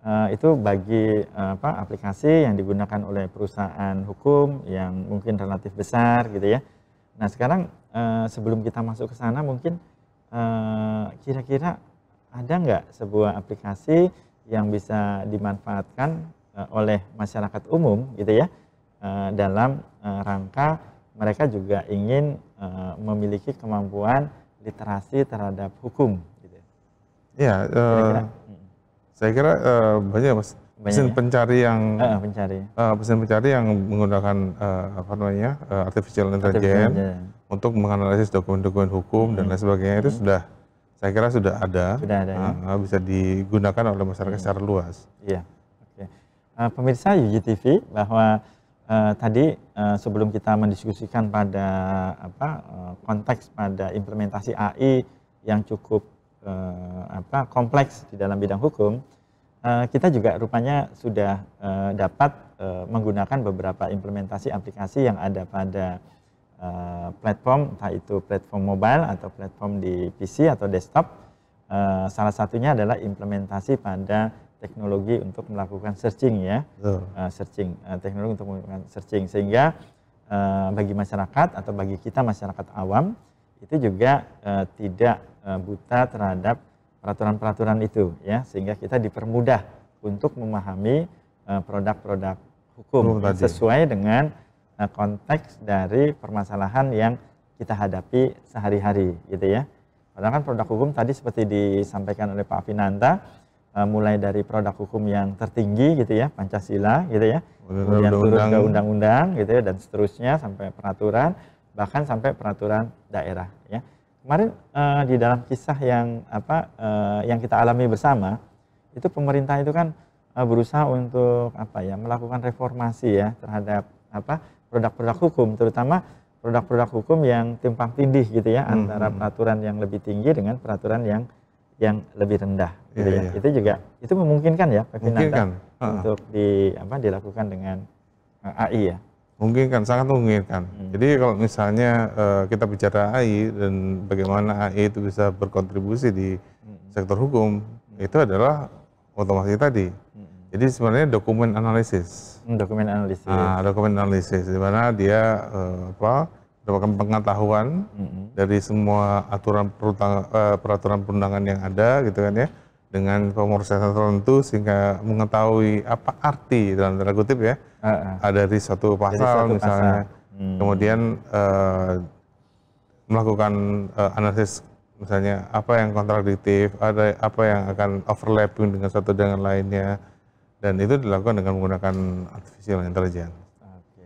eh, itu bagi eh, apa aplikasi yang digunakan oleh perusahaan hukum yang mungkin relatif besar gitu ya. Nah sekarang eh, sebelum kita masuk ke sana mungkin Eh, kira-kira ada nggak sebuah aplikasi yang bisa dimanfaatkan eh, oleh masyarakat umum gitu ya eh, dalam rangka mereka juga ingin memiliki kemampuan literasi terhadap hukum gitu.
Ya, iya, Kira -kira. saya kira uh, banyak mas ya? mesin pencari yang uh, pencari. Uh, pencari yang menggunakan uh, apa namanya uh, artificial intelligence. Artificial intelligence untuk menganalisis dokumen-dokumen hukum hmm. dan lain sebagainya hmm. itu sudah saya kira sudah ada, sudah ada uh, ya? Ah, ah, bisa digunakan oleh masyarakat hmm. secara luas. Iya. Okay. Uh, pemirsa UGTV
bahwa uh, tadi uh, sebelum kita mendiskusikan pada apa uh, konteks pada implementasi AI yang cukup uh, apa kompleks di dalam bidang hukum, uh, kita juga rupanya sudah uh, dapat uh, menggunakan beberapa implementasi aplikasi yang ada pada Eh, platform, entah itu platform mobile atau platform di PC atau desktop. Eh, salah satunya adalah implementasi pada teknologi untuk melakukan searching ya, uh. searching teknologi untuk melakukan searching sehingga bagi masyarakat atau bagi kita masyarakat awam itu juga tidak buta terhadap peraturan-peraturan itu ya sehingga kita dipermudah untuk memahami produk-produk hukum sesuai dengan Nah, konteks dari permasalahan yang kita hadapi sehari-hari gitu ya. Padahal kan produk hukum tadi seperti disampaikan oleh Pak Finanta eh, mulai dari produk hukum yang tertinggi gitu ya Pancasila gitu ya kemudian turun ke undang-undang gitu ya dan seterusnya sampai peraturan bahkan sampai peraturan daerah ya kemarin eh, di dalam kisah yang apa eh, yang kita alami bersama itu pemerintah itu kan eh, berusaha untuk apa ya melakukan reformasi ya terhadap apa produk-produk hukum, terutama produk-produk hukum yang timpang tindih gitu ya hmm. antara hmm, hmm. peraturan yang lebih tinggi dengan peraturan yang yang lebih rendah gitu yeah, ya. Yeah. Itu juga itu memungkinkan ya memungkinkan untuk di apa dilakukan dengan eh,
AI ya. Memungkinkan, sangat memungkinkan. Hmm. Jadi kalau misalnya uh, kita bicara AI dan bagaimana AI itu bisa berkontribusi di hmm. sektor hukum, hmm. itu adalah otomasi tadi. Hmm. Jadi sebenarnya dokumen analisis Hmm, dokumen analisis. Nah, dokumen analisis di mana dia uh, apa mendapatkan pengetahuan mm-hmm. dari semua aturan perutang, uh, peraturan perundangan yang ada gitu kan ya dengan pemrosesan tertentu sehingga mengetahui apa arti dalam tanda kutip ya uh-uh. Uh dari satu pasal satu misalnya pasal. Hmm. kemudian uh, melakukan uh, analisis misalnya apa yang kontradiktif ada apa yang akan overlapping dengan satu dengan lainnya dan itu dilakukan dengan menggunakan artificial intelligence. Oke.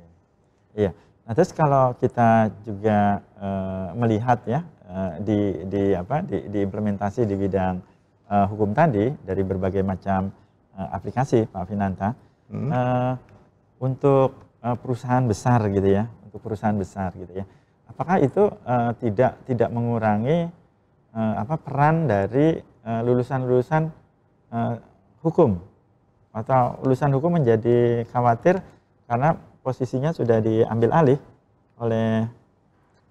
Iya.
Nah, terus kalau kita juga e, melihat ya e, di di apa di, diimplementasi di bidang e, hukum tadi dari berbagai macam e, aplikasi Pak Finanta hmm. e, untuk e, perusahaan besar gitu ya, untuk perusahaan besar gitu ya. Apakah itu e, tidak tidak mengurangi e, apa peran dari lulusan-lulusan e, hukum atau lulusan hukum menjadi khawatir karena posisinya sudah diambil alih oleh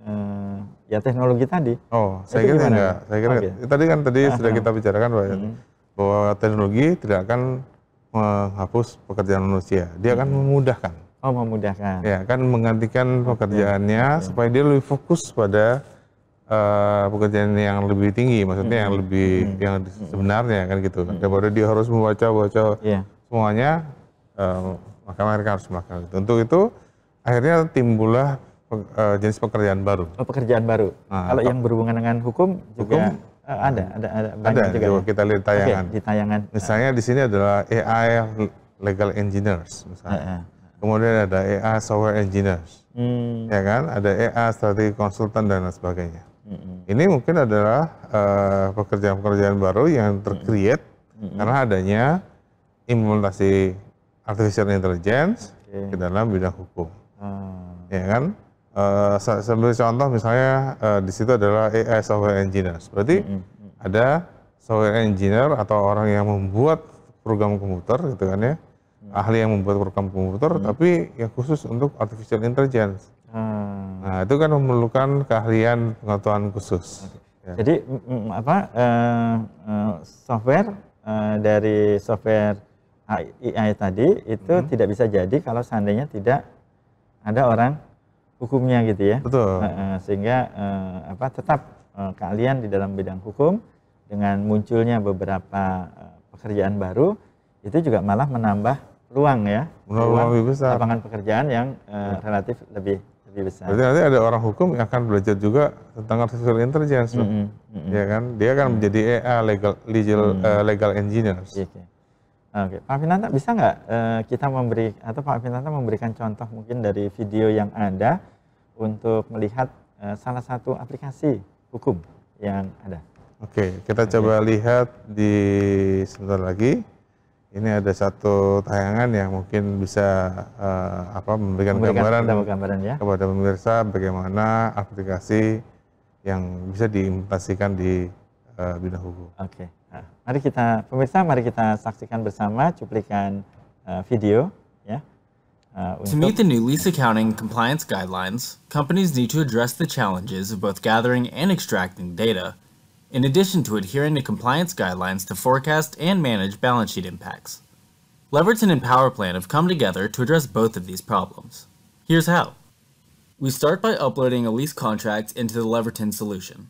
eh,
ya teknologi tadi. Oh, saya kira enggak. Saya kira okay. Oh, iya. tadi kan tadi ah, sudah ah. kita bicarakan bahwa, hmm. bahwa teknologi tidak akan menghapus pekerjaan manusia. Dia akan hmm. memudahkan.
Oh, memudahkan.
Ya, kan menggantikan pekerjaannya okay. supaya dia lebih fokus pada uh, pekerjaan yang lebih tinggi, maksudnya hmm. yang lebih hmm. yang hmm. sebenarnya kan gitu. Hmm. Daripada dia harus membaca baca yeah. semuanya, uh, maka mereka harus melakukan itu. Untuk itu akhirnya timbullah uh, jenis pekerjaan baru. Oh, pekerjaan baru. Nah, Kalau yang
berhubungan dengan hukum juga Uh, ada, ada, ada. Ada, juga Ada. ya?
kita lihat tayangan. Okay, di tayangan. Misalnya uh, di sini adalah AI legal engineers, misalnya. uh, uh. Kemudian ada AI software engineers, hmm. ya kan? Ada AI strategi konsultan dan lain sebagainya. Ini mungkin adalah eh, pekerjaan-pekerjaan uh, baru yang tercreate mm-hmm. karena adanya implementasi artificial intelligence okay. ke dalam bidang hukum.
Hmm.
Ya kan? Uh, eh, sebagai contoh misalnya uh, di situ adalah AI software engineer. Berarti mm-hmm. ada software engineer atau orang yang membuat program komputer gitu kan ya. Mm. Ahli yang membuat program komputer hmm tapi yang khusus untuk artificial intelligence.
Hmm.
Nah itu kan memerlukan keahlian pengetahuan khusus. Okay. Jadi
apa uh, software uh, dari software AI tadi itu hmm. tidak bisa jadi kalau seandainya tidak ada orang hukumnya gitu ya. Betul. Uh, sehingga uh, apa tetap uh, keahlian di dalam bidang hukum dengan munculnya beberapa uh, pekerjaan baru itu juga malah menambah ruang ya. ruang lebih besar. Lapangan pekerjaan yang uh, relatif lebih lebih besar. Berarti nanti
ada orang hukum yang akan belajar juga tentang artificial intelligence, mm -hmm. Mm -hmm. ya kan? Dia akan mm -hmm. menjadi EA legal legal mm -hmm. uh, legal engineers. Iya, iya.
Oke, okay. Pak Finanta bisa nggak uh, kita memberi atau Pak Finanta memberikan contoh mungkin dari video yang ada untuk melihat uh, salah satu aplikasi hukum yang ada.
Oke, okay, kita okay. coba lihat di sebentar lagi ini ada satu tayangan yang mungkin bisa uh, apa memberikan, memberikan gambaran, gambaran ya. kepada pemirsa bagaimana aplikasi yang bisa diimplementasikan di uh, bidang hukum. Oke, okay. nah, mari
kita pemirsa mari kita saksikan bersama cuplikan uh,
video
ya. Uh, to meet the new lease accounting compliance guidelines, companies need to address the challenges of both gathering and extracting data in addition to adhering to compliance guidelines to forecast and manage balance sheet impacts. Leverton and PowerPlan have come together to address both of these problems. Here's how. We start by uploading a lease contract into the Leverton solution.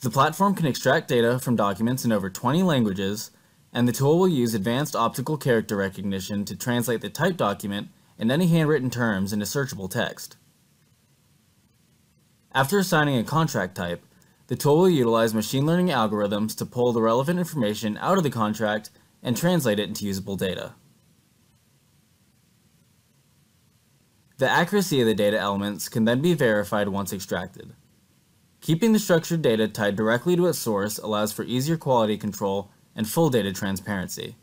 The platform can extract data from documents in over 20 languages, and the tool will use advanced optical character recognition to translate the typed document and any handwritten terms into searchable text. After assigning a contract type, the tool will utilize machine learning algorithms to pull the relevant information out of the contract and translate it into usable data. The accuracy of the data elements can then be verified once extracted. Keeping the structured data tied directly to its source allows for easier quality control and full data transparency.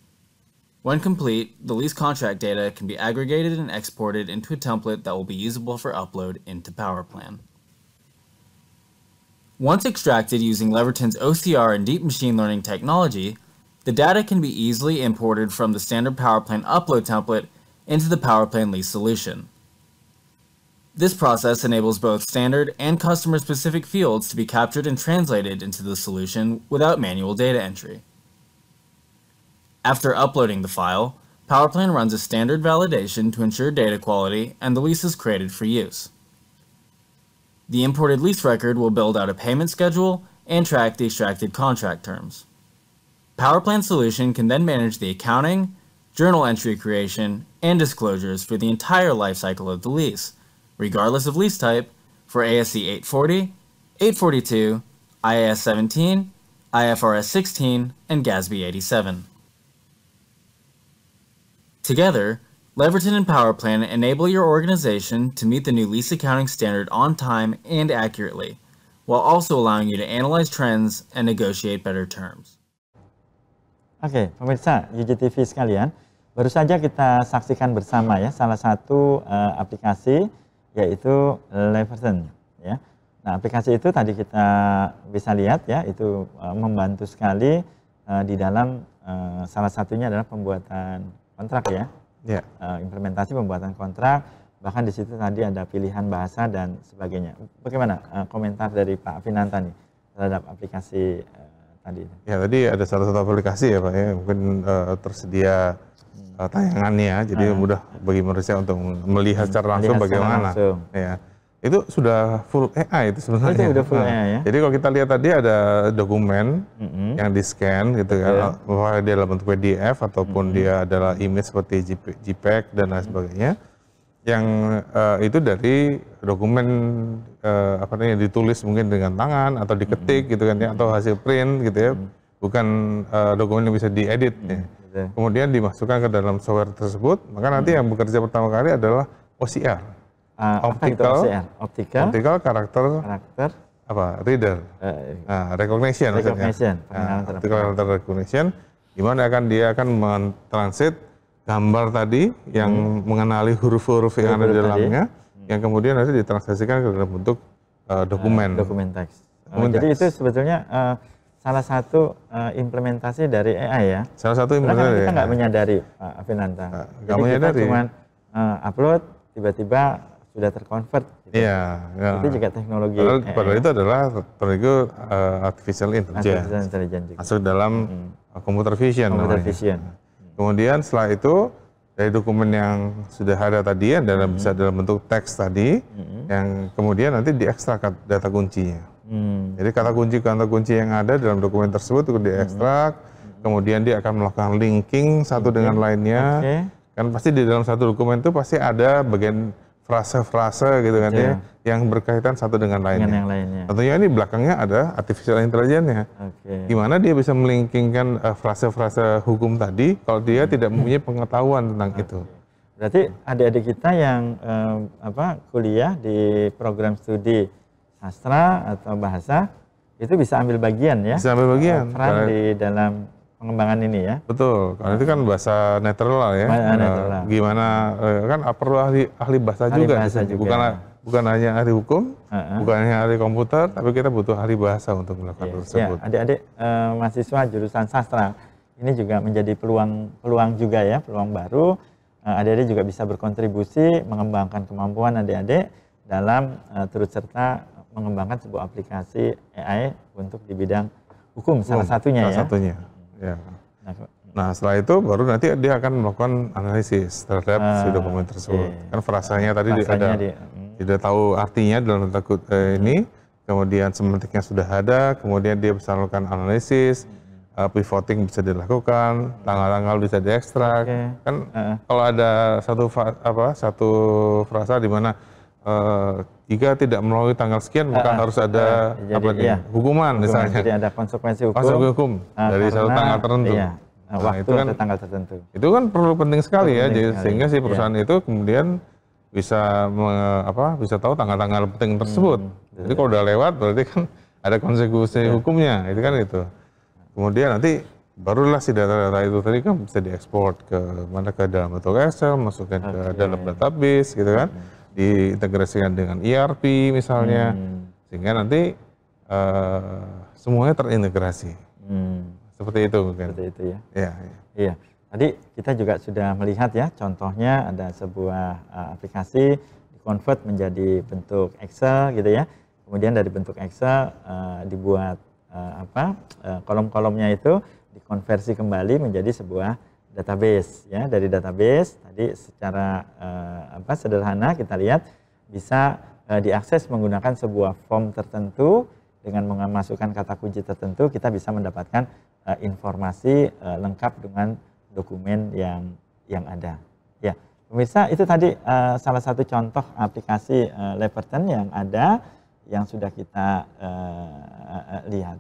When complete, the lease contract data can be aggregated and exported into a template that will be usable for upload into PowerPlan. Once extracted using Leverton's OCR and deep machine learning technology, the data can be easily imported from the standard PowerPlan upload template into the PowerPlan lease solution. This process enables both standard and customer-specific fields to be captured and translated into the solution without manual data entry. After uploading the file, PowerPlan runs a standard validation to ensure data quality and the lease is created for use. The imported lease record will build out a payment schedule and track the extracted contract terms. PowerPlan Solution can then manage the accounting, journal entry creation, and disclosures for the entire lifecycle of the lease, regardless of lease type, for ASC 840, 842, IAS 17, IFRS 16, and GASB 87. Together, Leverton and PowerPlan enable your organization to meet the new lease accounting standard on time and accurately, while also allowing you to analyze trends and negotiate better terms.
Oke, okay, pemirsa UGTV sekalian, baru saja kita saksikan bersama ya salah satu uh, aplikasi yaitu Leverton ya. Nah, aplikasi itu tadi kita bisa lihat ya itu uh, membantu sekali uh, di dalam uh, salah satunya adalah pembuatan kontrak ya yeah. Ya. uh, implementasi pembuatan kontrak, bahkan di situ tadi ada pilihan bahasa dan sebagainya. Bagaimana uh, komentar dari Pak Finanta nih terhadap aplikasi uh, tadi?
Ya tadi ada salah satu aplikasi ya Pak ya, mungkin uh, tersedia uh, tayangannya, jadi uh, mudah bagi manusia untuk melihat hmm. secara langsung melihat secara bagaimana. Langsung. Ya itu sudah full AI itu sebenarnya. Itu sudah full AI nah, ya. Jadi kalau kita lihat tadi ada dokumen mm-hmm. yang di scan gitu kan, ya. bahwa iya. dia dalam bentuk PDF ataupun mm-hmm. dia adalah image seperti JPEG e dan lain sebagainya. Mm-hmm. Yang uh, itu dari dokumen uh, apa namanya ditulis mungkin dengan tangan atau diketik mm-hmm. gitu kan ya atau hasil print gitu ya. Mm-hmm. Bukan uh, dokumen yang bisa diedit. Mm-hmm. Ya. Iya. Kemudian dimasukkan ke dalam software tersebut, maka nanti mm-hmm. yang bekerja pertama kali adalah OCR uh, optical, OCR? optical, optical karakter, karakter apa reader, uh, eh, uh, ah, recognition, recognition maksudnya. Uh, optical karakter recognition, di mana akan dia akan mentransit gambar tadi yang hmm. mengenali huruf-huruf yang ada di dalamnya, hmm. yang kemudian nanti ditranslasikan ke dalam bentuk uh, dokumen. Uh, dokumen teks. Dokumen uh, jadi
itu sebetulnya uh, salah satu uh, implementasi dari AI ya. Salah satu kan implementasi. Karena kita nggak ya. menyadari, Pak Finanta. Nggak jadi Kita cuma uh, upload, tiba-tiba sudah terkonvert.
Gitu. Iya, iya. Itu juga teknologi. Padahal, eh, eh itu adalah teknologi uh, eh, artificial intelligence. Artificial intelligence juga. Masuk dalam hmm. computer vision. Computer vision. Hmm. Kemudian setelah itu dari dokumen yang sudah ada tadi dalam hmm. bisa dalam bentuk teks tadi hmm. yang kemudian nanti diekstrak data kuncinya. Hmm. Jadi kata kunci kata kunci yang ada dalam dokumen tersebut itu diekstrak, hmm. hmm. kemudian dia akan melakukan linking satu dengan lainnya. Okay. Kan pasti di dalam satu dokumen itu pasti ada bagian frase-frase gitu kan iya. ya yang berkaitan satu dengan lainnya. Dengan yang lainnya. Tentunya ini belakangnya ada artificial intelligence-nya. Okay. Gimana dia bisa melingkingkan eh, frase-frase uh, hukum tadi kalau dia hmm. tidak mempunyai pengetahuan tentang okay. itu. Berarti
adik-adik kita yang uh, apa kuliah di program studi sastra atau bahasa itu bisa ambil bagian ya. Bisa ambil bagian. Peran di
dalam pengembangan ini ya. Betul, karena itu kan bahasa netral ya. Bahasa nah, netral. gimana eh, kan perlu ahli ahli bahasa ahli juga. Bahasa juga. Bukan bukan hanya ahli hukum, uh -huh. bukan hanya ahli komputer, tapi kita butuh ahli bahasa untuk melakukan yeah. tersebut. Ya, adik-adik
eh, mahasiswa jurusan sastra ini juga menjadi peluang peluang juga ya, peluang baru. adik eh, adik-adik juga bisa berkontribusi mengembangkan kemampuan adik-adik dalam eh, turut serta mengembangkan sebuah aplikasi
AI untuk di bidang hukum, salah satunya salah ya. Satunya. Ya. Nah, nah setelah itu baru nanti dia akan melakukan analisis terhadap ah, si dokumen tersebut. Okay. Kan frasanya tadi frasanya ada, dia, hmm. tidak tahu artinya dalam takut eh, hmm. ini, kemudian semantiknya sudah ada, kemudian dia bisa melakukan analisis, hmm. uh, pivoting bisa dilakukan, hmm. tanggal-tanggal bisa diekstrak. Okay. Kan uh. kalau ada satu apa satu frasa di mana uh, jika tidak melalui tanggal sekian maka uh, harus ada uh, apa iya. hukuman misalnya. Jadi ada konsekuensi hukum. Konsekuensi hukum uh, dari satu tanggal tertentu. Iya. Nah, waktu itu kan, tanggal tertentu. Itu kan perlu penting sekali perlu ya, penting jadi sehingga si iya. perusahaan iya. itu kemudian bisa me, apa bisa tahu tanggal-tanggal penting tersebut. Hmm, jadi kalau udah lewat berarti kan ada konsekuensi iya. hukumnya, itu kan itu. Kemudian nanti barulah si data-data itu tadi kan bisa diekspor ke mana ke dalam bentuk Excel, masukkan okay. ke dalam database gitu kan. Okay hmm diintegrasikan dengan ERP misalnya hmm. sehingga nanti uh, semuanya terintegrasi hmm. seperti itu mungkin seperti itu ya iya iya
ya. tadi kita juga sudah melihat ya contohnya ada sebuah uh, aplikasi convert menjadi bentuk Excel gitu ya kemudian dari bentuk Excel uh, dibuat uh, apa uh, kolom-kolomnya itu dikonversi kembali menjadi sebuah database ya dari database tadi secara uh, apa sederhana kita lihat bisa uh, diakses menggunakan sebuah form tertentu dengan memasukkan kata kunci tertentu kita bisa mendapatkan uh, informasi uh, lengkap dengan dokumen yang yang ada ya pemirsa itu tadi uh, salah satu contoh aplikasi uh, Leverton yang ada yang sudah kita uh, lihat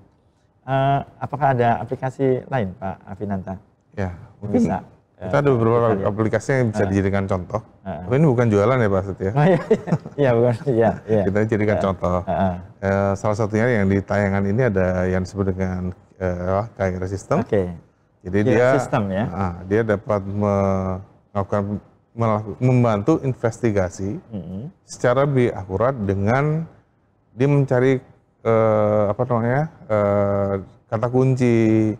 uh, apakah ada aplikasi lain Pak Afinanta?
Ya, mungkin Ya. Kita ada beberapa bisa. aplikasi yang bisa ah. dijadikan contoh. Ah. Tapi ini bukan jualan ya Pak Setia. Oh, iya, iya bukan. Iya, iya. Kita jadikan ah. contoh. Eh, salah satunya yang di tayangan ini ada yang disebut dengan uh, KR system. Oke. Okay. Jadi Kira dia system, ya? uh, dia dapat melakukan membantu investigasi mm -hmm. secara lebih akurat dengan dia mencari uh, apa namanya uh, kata kunci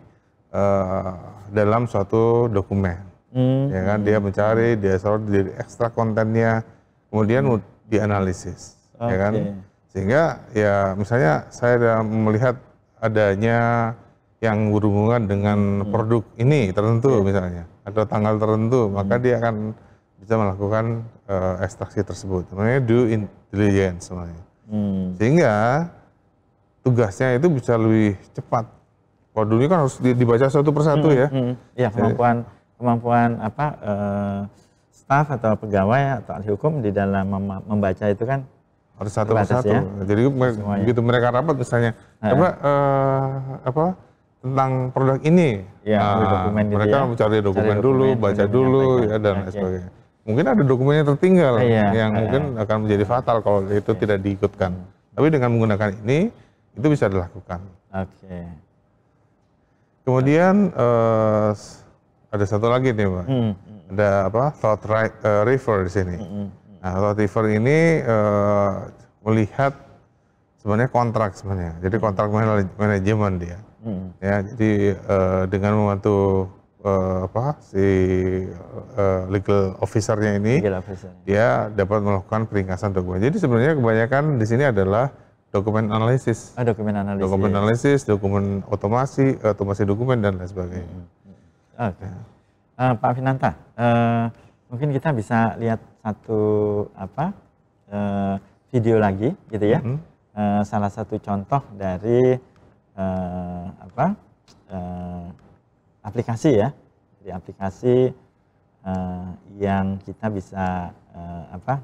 Eh, dalam suatu dokumen. Hmm. Ya kan dia mencari, dia sorot, jadi ekstra kontennya, kemudian hmm. dianalisis, okay. ya kan. Sehingga ya misalnya saya melihat adanya yang berhubungan dengan hmm. produk ini tertentu okay. Iya. misalnya atau tanggal tertentu, hmm. maka dia akan bisa melakukan uh, ekstraksi tersebut. Namanya due intelligence semuanya. Hmm. Sehingga tugasnya itu bisa lebih cepat Waduh ini kan harus dibaca satu persatu hmm, ya. Hmm. Ya kemampuan
kemampuan apa eh, staf atau pegawai atau ahli hukum di dalam membaca itu kan harus satu persatu. Ya.
Jadi begitu mereka rapat misalnya, apa nah. eh, apa tentang produk ini, ya, nah, gitu mereka ya. mencari dokumen, dokumen dulu, dokumen, baca dulu ya dan okay. sebagainya. Mungkin ada dokumennya tertinggal ya, yang iya. mungkin akan menjadi fatal kalau itu iya. tidak diikutkan. Tapi dengan menggunakan ini, itu bisa dilakukan. Oke. Okay. Kemudian uh, ada satu lagi nih, Pak. Hmm. Ada apa? Thought right, uh, eh, River di sini. Hmm, hmm, hmm. Nah, Thought River ini uh, melihat sebenarnya kontrak sebenarnya. Jadi hmm. kontrak manaj manajemen dia. Hmm. Ya, jadi uh, dengan membantu uh, apa si uh, legal officernya ini, legal officer. dia dapat melakukan peringkasan dokumen. Jadi sebenarnya kebanyakan di sini adalah dokumen analisis. Ah, dokumen analisis. Dokumen analisis, dokumen otomasi, otomasi dokumen dan lain sebagainya. Hmm. hmm.
Oke. Okay. Ya. Uh, eh, Pak Finanta, uh, eh, mungkin kita bisa lihat satu apa uh, video lagi, gitu ya. Hmm. Uh, salah satu contoh dari uh, apa uh, aplikasi ya, di aplikasi uh, yang kita bisa uh, apa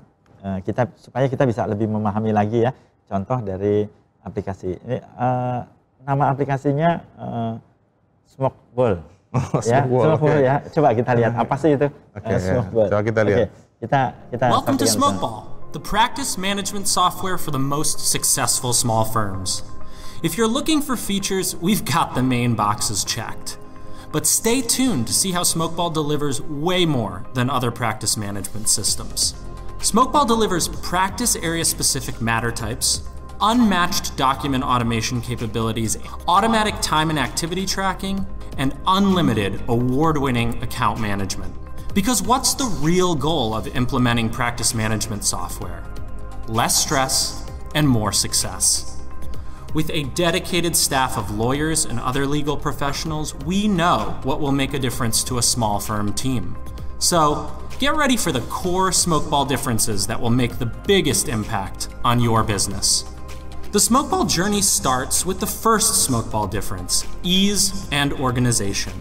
uh, kita supaya kita bisa lebih memahami lagi ya contoh dari aplikasi ini uh, nama aplikasinya uh, eh, smoke ball oh, ya smoke ball, okay. ya coba kita lihat apa sih itu okay, uh, eh, ya. coba kita lihat okay. kita kita Welcome to Smoke
Ball the practice management software for the most successful small firms If you're looking for features, we've got the main boxes checked. But stay tuned to see how Smokeball delivers way more than other practice management systems. Smokeball delivers practice area specific matter types, unmatched document automation capabilities, automatic time and activity tracking, and unlimited award winning account management. Because what's the real goal of implementing practice management software? Less stress and more success. With a dedicated staff of lawyers and other legal professionals, we know what will make a difference to a small firm team. So get ready for the core smokeball differences that will make the biggest impact on your business. The smokeball journey starts with the first smokeball difference, ease and organization.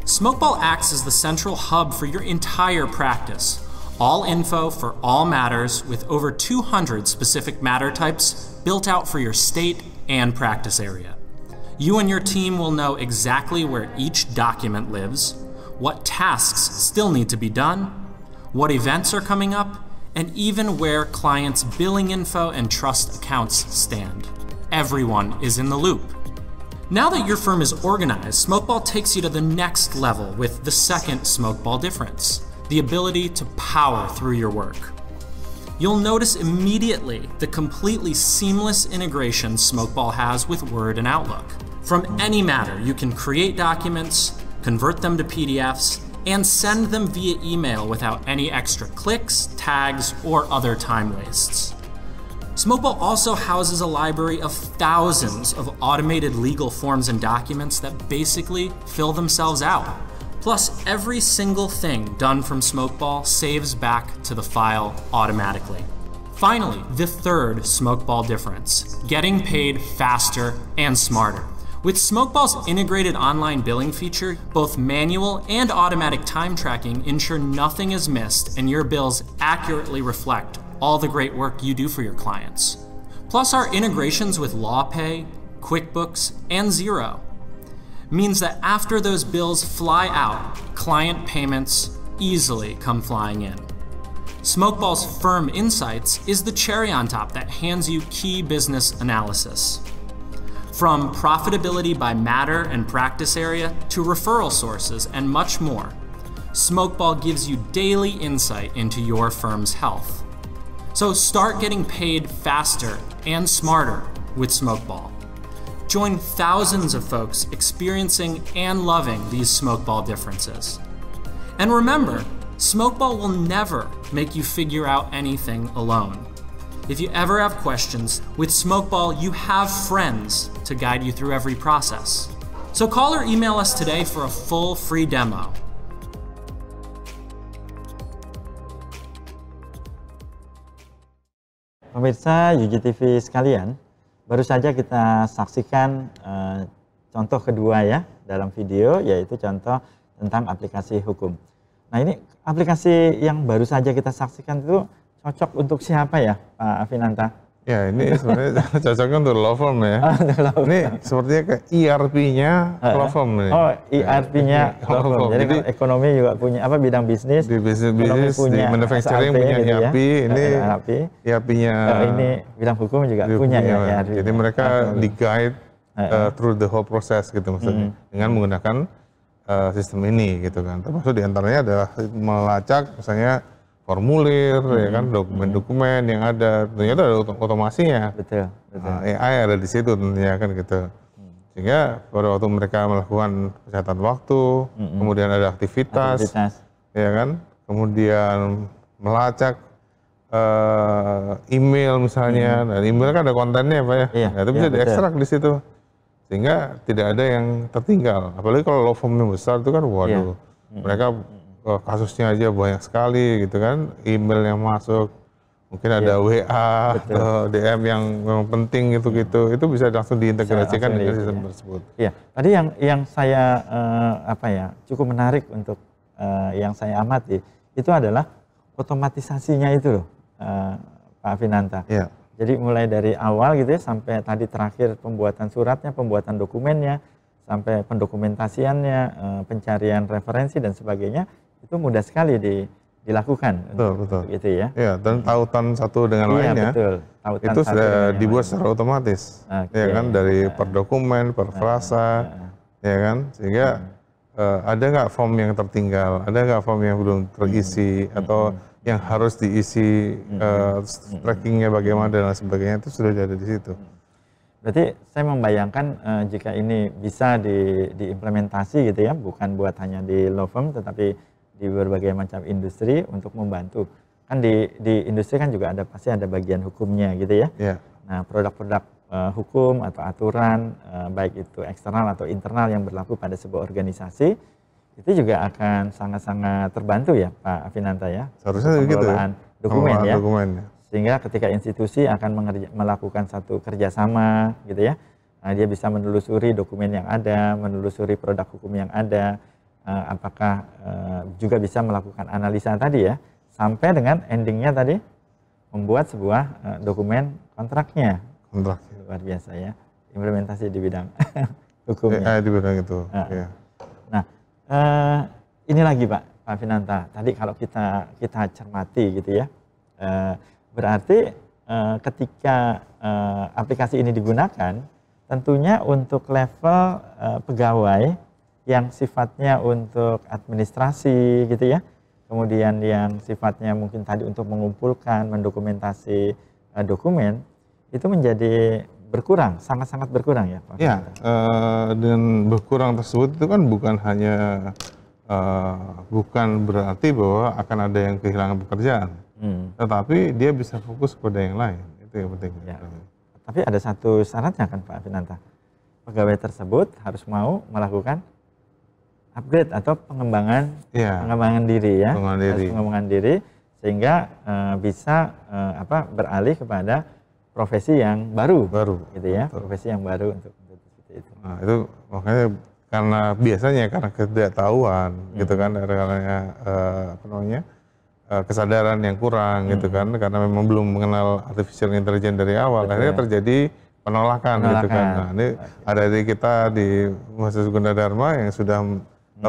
Smokeball acts as the central hub for your entire practice, all info for all matters with over 200 specific matter types built out for your state and practice area. You and your team will know exactly where each document lives, what tasks still need to be done, what events are coming up, and even where clients' billing info and trust accounts stand. Everyone is in the loop. Now that your firm is organized, Smokeball takes you to the next level with the second Smokeball difference the ability to power through your work. You'll notice immediately the completely seamless integration Smokeball has with Word and Outlook. From any matter, you can create documents, convert them to PDFs, and send them via email without any extra clicks, tags, or other time wastes. Smokeball also houses a library of thousands of automated legal forms and documents that basically fill themselves out. Plus, every single thing done from Smokeball saves back to the file automatically. Finally, the third Smokeball difference, getting paid faster and smarter. With Smokeball's integrated online billing feature, both manual and automatic time tracking ensure nothing is missed and your bills accurately reflect all the great work you do for your clients. Plus, our integrations with LawPay, QuickBooks, and Xero means that after those bills fly out, client payments easily come flying in. Smokeball's firm insights is the cherry on top that hands you key business analysis from profitability by matter and practice area to referral sources and much more. Smokeball gives you daily insight into your firm's health. So start getting paid faster and smarter with Smokeball. Join thousands of folks experiencing and loving these Smokeball differences. And remember, Smokeball will never make you figure out anything alone. If you ever have questions, with Smokeball, you have friends to guide you through every process. So call or email us today for a full free demo.
Pemirsa UGTV sekalian, baru saja kita saksikan uh, contoh kedua ya dalam video, yaitu contoh tentang aplikasi hukum. Nah ini aplikasi yang baru saja kita saksikan itu cocok untuk siapa ya Pak Finanta?
Ya ini sebenarnya cocoknya untuk law firm ya. Ah, ini sepertinya ke ERP-nya ah, ya? oh, e law firm nih. Oh ERP-nya ya, law firm. Jadi, Jadi
ekonomi juga punya
apa bidang bisnis? Di bisnis, bisnis di manufacturing punya gitu
ERP, ya. E ini ERP. Eh,
e ERP-nya. Oh, eh, ini bidang hukum juga punya ya, ERP. Ya. Ya. Jadi mereka di guide uh, eh, through the whole process gitu maksudnya hmm. dengan menggunakan uh, sistem ini gitu kan. Termasuk diantaranya adalah melacak misalnya formulir ya hmm. ya kan dokumen-dokumen hmm. yang ada ternyata ada otomasinya betul, betul. AI ah, ya, eh, ada di situ tentunya kan gitu hmm. sehingga pada waktu mereka melakukan kesehatan waktu hmm, hmm. kemudian ada aktivitas, aktivitas ya kan kemudian melacak uh, email misalnya hmm. dan nah, email kan ada kontennya pak ya iya, nah, itu iya, bisa betul. diekstrak di situ sehingga tidak ada yang tertinggal apalagi kalau law firmnya besar itu kan iya. waduh iya. mereka oh, kasusnya aja banyak sekali gitu kan email yang masuk mungkin ada yeah. WA atau DM yang memang penting gitu-gitu iya. gitu. itu bisa langsung diintegrasikan dengan sistem ya. tersebut. Iya,
tadi yang yang saya eh, apa ya cukup menarik untuk eh, yang saya amati itu adalah otomatisasinya itu loh eh, Pak Finanta. Iya. Jadi mulai dari awal gitu ya sampai tadi terakhir pembuatan suratnya, pembuatan dokumennya, sampai pendokumentasiannya, eh, pencarian referensi dan sebagainya itu mudah sekali di, dilakukan. Betul, untuk, betul. Gitu ya.
Iya, dan hmm. tautan satu dengan iya, lainnya betul. Tautan itu sudah dibuat secara otomatis. Okay. Ya kan dari uh, per dokumen, per nah, frasa, uh, ya kan? Sehingga uh, uh ada nggak form yang tertinggal, ada nggak form yang belum terisi uh, atau uh, yang harus diisi uh, trackingnya bagaimana dan lain sebagainya itu sudah ada di situ.
Berarti saya membayangkan uh, jika ini bisa di, diimplementasi gitu ya, bukan buat hanya di law firm tetapi di berbagai macam industri untuk membantu. Kan di di industri kan juga ada pasti ada bagian hukumnya gitu ya. Yeah. Nah, produk-produk uh, hukum atau aturan uh, baik itu eksternal atau internal yang berlaku pada sebuah organisasi itu juga akan sangat-sangat terbantu ya Pak Afinanta ya. Seharusnya gitu ya. Dokumen ya. dokumen Sehingga ketika institusi akan melakukan satu kerjasama gitu ya, nah, dia bisa menelusuri dokumen yang ada, menelusuri produk hukum yang ada, uh, apakah uh, juga bisa melakukan analisa tadi ya sampai dengan endingnya tadi membuat sebuah uh, dokumen
kontraknya kontrak luar
biasa ya implementasi di bidang
hukumnya eh, di bidang itu nah, yeah.
nah uh, ini lagi pak pak Finanta tadi kalau kita kita cermati gitu ya uh, berarti uh, ketika uh, aplikasi ini digunakan tentunya untuk level uh, pegawai yang sifatnya untuk administrasi gitu ya. Kemudian yang sifatnya mungkin tadi untuk mengumpulkan, mendokumentasi uh, dokumen itu menjadi berkurang, sangat-sangat berkurang ya Pak.
Ya, uh, dan berkurang tersebut itu kan bukan hanya uh, bukan berarti bahwa akan ada yang kehilangan pekerjaan, hmm. tetapi dia bisa fokus pada yang lain. Itu yang penting. Ya. Tapi ada satu syaratnya
kan Pak Finanta, pegawai tersebut harus mau melakukan upgrade atau pengembangan
ya. pengembangan
diri ya pengembangan diri, pengembangan diri sehingga uh, bisa uh, apa beralih kepada profesi yang baru baru gitu ya betul. profesi yang baru untuk, untuk
itu nah, itu makanya karena biasanya karena ketidaktahuan hmm. gitu kan karena uh, apa namanya kesadaran yang kurang hmm. gitu kan karena memang belum mengenal artificial intelligence dari awal Betul, akhirnya terjadi penolakan, penolakan gitu kan nah ini ada di kita di Mahasiswa Gunadarma yang sudah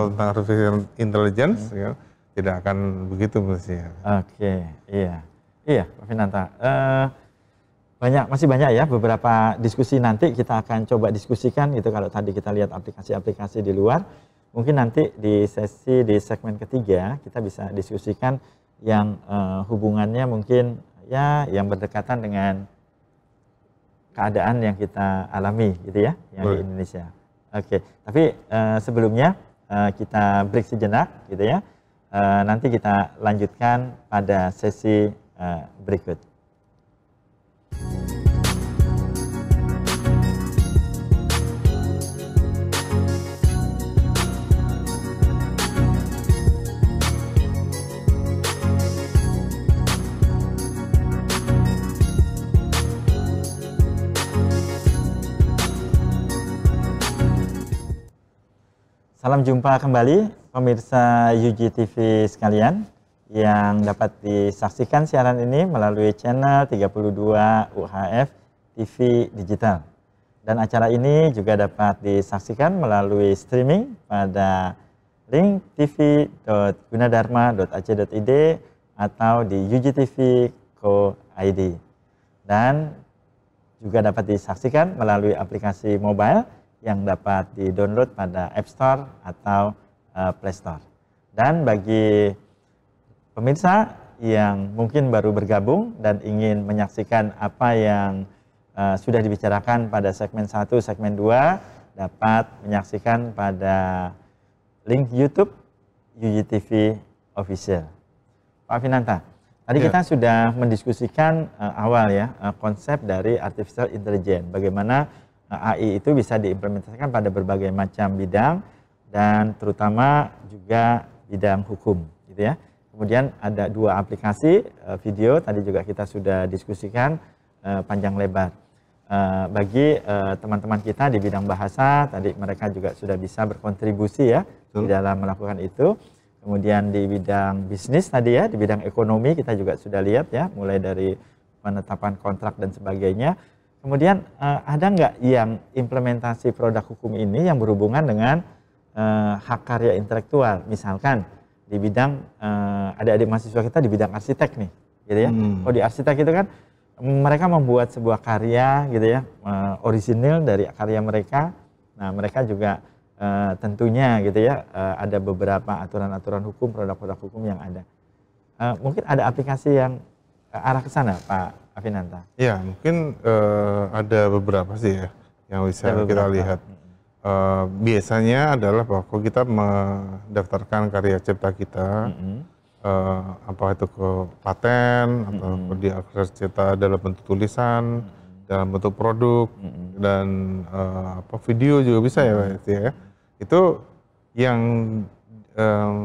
tentang artificial intelligence hmm. ya, tidak akan begitu mestinya. Oke, okay, iya.
Iya, Pak Finanta. Uh, eh, banyak masih banyak ya beberapa diskusi nanti kita akan coba diskusikan itu kalau tadi kita lihat aplikasi-aplikasi di luar mungkin nanti di sesi di segmen ketiga kita bisa diskusikan yang uh, hubungannya mungkin ya yang berdekatan dengan keadaan yang kita alami gitu ya yang di Indonesia. Oke, okay. tapi uh, sebelumnya Eh, kita break sejenak gitu ya. Eh, nanti kita lanjutkan pada sesi eh, berikut. Thank you. Salam jumpa kembali pemirsa UGTV sekalian yang dapat disaksikan siaran ini melalui channel 32 UHF TV Digital. Dan acara ini juga dapat disaksikan melalui streaming pada link tv.gunadarma.ac.id atau di UGTV Co ID. Dan juga dapat disaksikan melalui aplikasi mobile yang dapat di-download pada App Store atau eh, Play Store. Dan bagi pemirsa yang mungkin baru bergabung dan ingin menyaksikan apa yang eh, sudah dibicarakan pada segmen 1, segmen 2 dapat menyaksikan pada link YouTube UGTV Official. Pak Finanta, tadi ya. kita sudah mendiskusikan eh, awal ya konsep dari artificial intelligence, bagaimana AI nah, itu bisa diimplementasikan pada berbagai macam bidang dan terutama juga bidang hukum gitu ya. Kemudian ada dua aplikasi eh, video tadi juga kita sudah diskusikan eh, panjang lebar. Eh, bagi teman-teman kita di bidang bahasa tadi mereka juga sudah bisa berkontribusi ya Betul. di dalam melakukan itu. Kemudian di bidang bisnis tadi ya, di bidang ekonomi kita juga sudah lihat ya, mulai dari penetapan kontrak dan sebagainya Kemudian uh, ada nggak yang implementasi produk hukum ini yang berhubungan dengan uh, hak karya intelektual, misalkan di bidang uh, adik-adik mahasiswa kita di bidang arsitek nih, gitu ya. Hmm. Oh di arsitek itu kan mm, mereka membuat sebuah karya, gitu ya, uh, orisinil dari karya mereka. Nah mereka juga uh, tentunya, gitu ya, uh, ada beberapa aturan-aturan hukum, produk-produk hukum yang ada. Uh, mungkin ada aplikasi yang arah ke sana Pak Avinanta?
Ya mungkin uh, ada beberapa sih ya yang bisa kita lihat. Uh, biasanya adalah bahwa kalau kita mendaftarkan karya cipta kita, mm -hmm. uh, apa itu ke paten mm -hmm. atau diakses di akses cipta dalam bentuk tulisan, mm -hmm. dalam bentuk produk mm -hmm. dan uh, apa video juga bisa mm -hmm. ya. Itu yang um,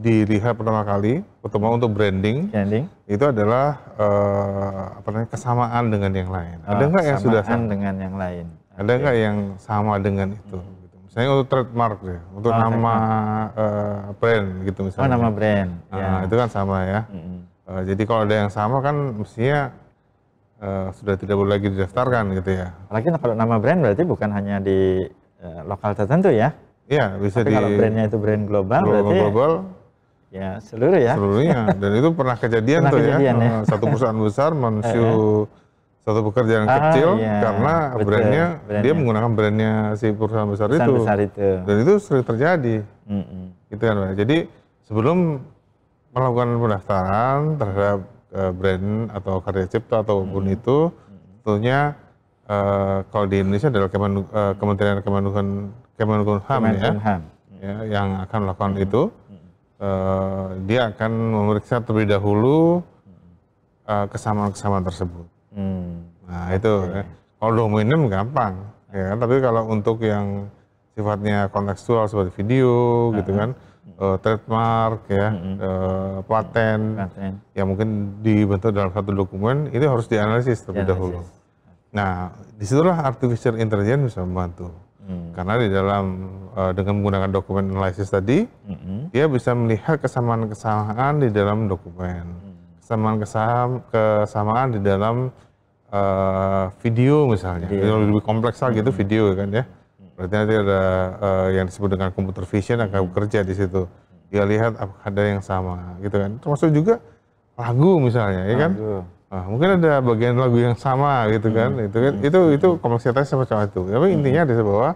di pertama kali, terutama untuk branding, branding. itu adalah uh, apa namanya kesamaan dengan yang lain. Oh, ada nggak yang sudah sama dengan yang lain? Ada nggak yang sama dengan itu? Hmm. Gitu. Misalnya untuk trademark ya, untuk oh, nama uh, brand gitu misalnya. Oh nama brand. Nah, ya. itu kan sama ya. Hmm. Uh, jadi kalau ada yang sama kan mestinya Uh, sudah tidak boleh lagi didaftarkan gitu ya. Lagi kalau nama brand
berarti bukan hanya di uh, lokal tertentu ya,
Iya, bisa Tapi di kalau brandnya
itu brand global, global berarti ya global, ya
seluruh ya. Seluruhnya. Dan itu pernah kejadian pernah tuh ya. kejadian ya. ya. Satu perusahaan besar mensiu eh, eh. satu pekerjaan ah, kecil iya, karena betul, brandnya, brandnya dia menggunakan brandnya si perusahaan besar, itu. besar itu. Dan itu sering terjadi. Mm -mm. Gitu kan. Jadi sebelum melakukan pendaftaran terhadap brand atau karya cipta ataupun mm -hmm. itu tentunya uh, kalau di Indonesia adalah kemen, uh, Kementerian Kemanusiaan. Kemenkumham ya, ya yang akan melakukan hmm. itu hmm. Uh, dia akan memeriksa terlebih dahulu kesamaan hmm. eh, kesamaan-kesamaan tersebut. Hmm. Nah itu okay. ya. kalau dominim gampang ya tapi kalau untuk yang sifatnya kontekstual seperti video hmm. gitu kan uh, trademark ya uh uh, paten, yang ya mungkin dibentuk dalam satu dokumen itu harus dianalisis terlebih dianalisis. dahulu. Nah disitulah artificial intelligence bisa membantu. Hmm. Karena di dalam uh, dengan menggunakan dokumen analisis tadi, hmm. dia bisa melihat kesamaan-kesamaan di dalam dokumen, hmm. kesamaan-kesamaan kesamaan di dalam uh, video misalnya, yeah. Jadi lebih kompleks lagi hmm. itu video ya kan ya. Hmm. Berarti nanti ada uh, yang disebut dengan computer vision akan hmm. bekerja di situ. Dia lihat ada yang sama gitu kan. Termasuk juga lagu misalnya, ya kan? Nah, mungkin ada bagian lagu yang sama gitu hmm. kan, itu kan hmm. itu itu kompleksitasnya macam itu. Tapi hmm. intinya ada bahwa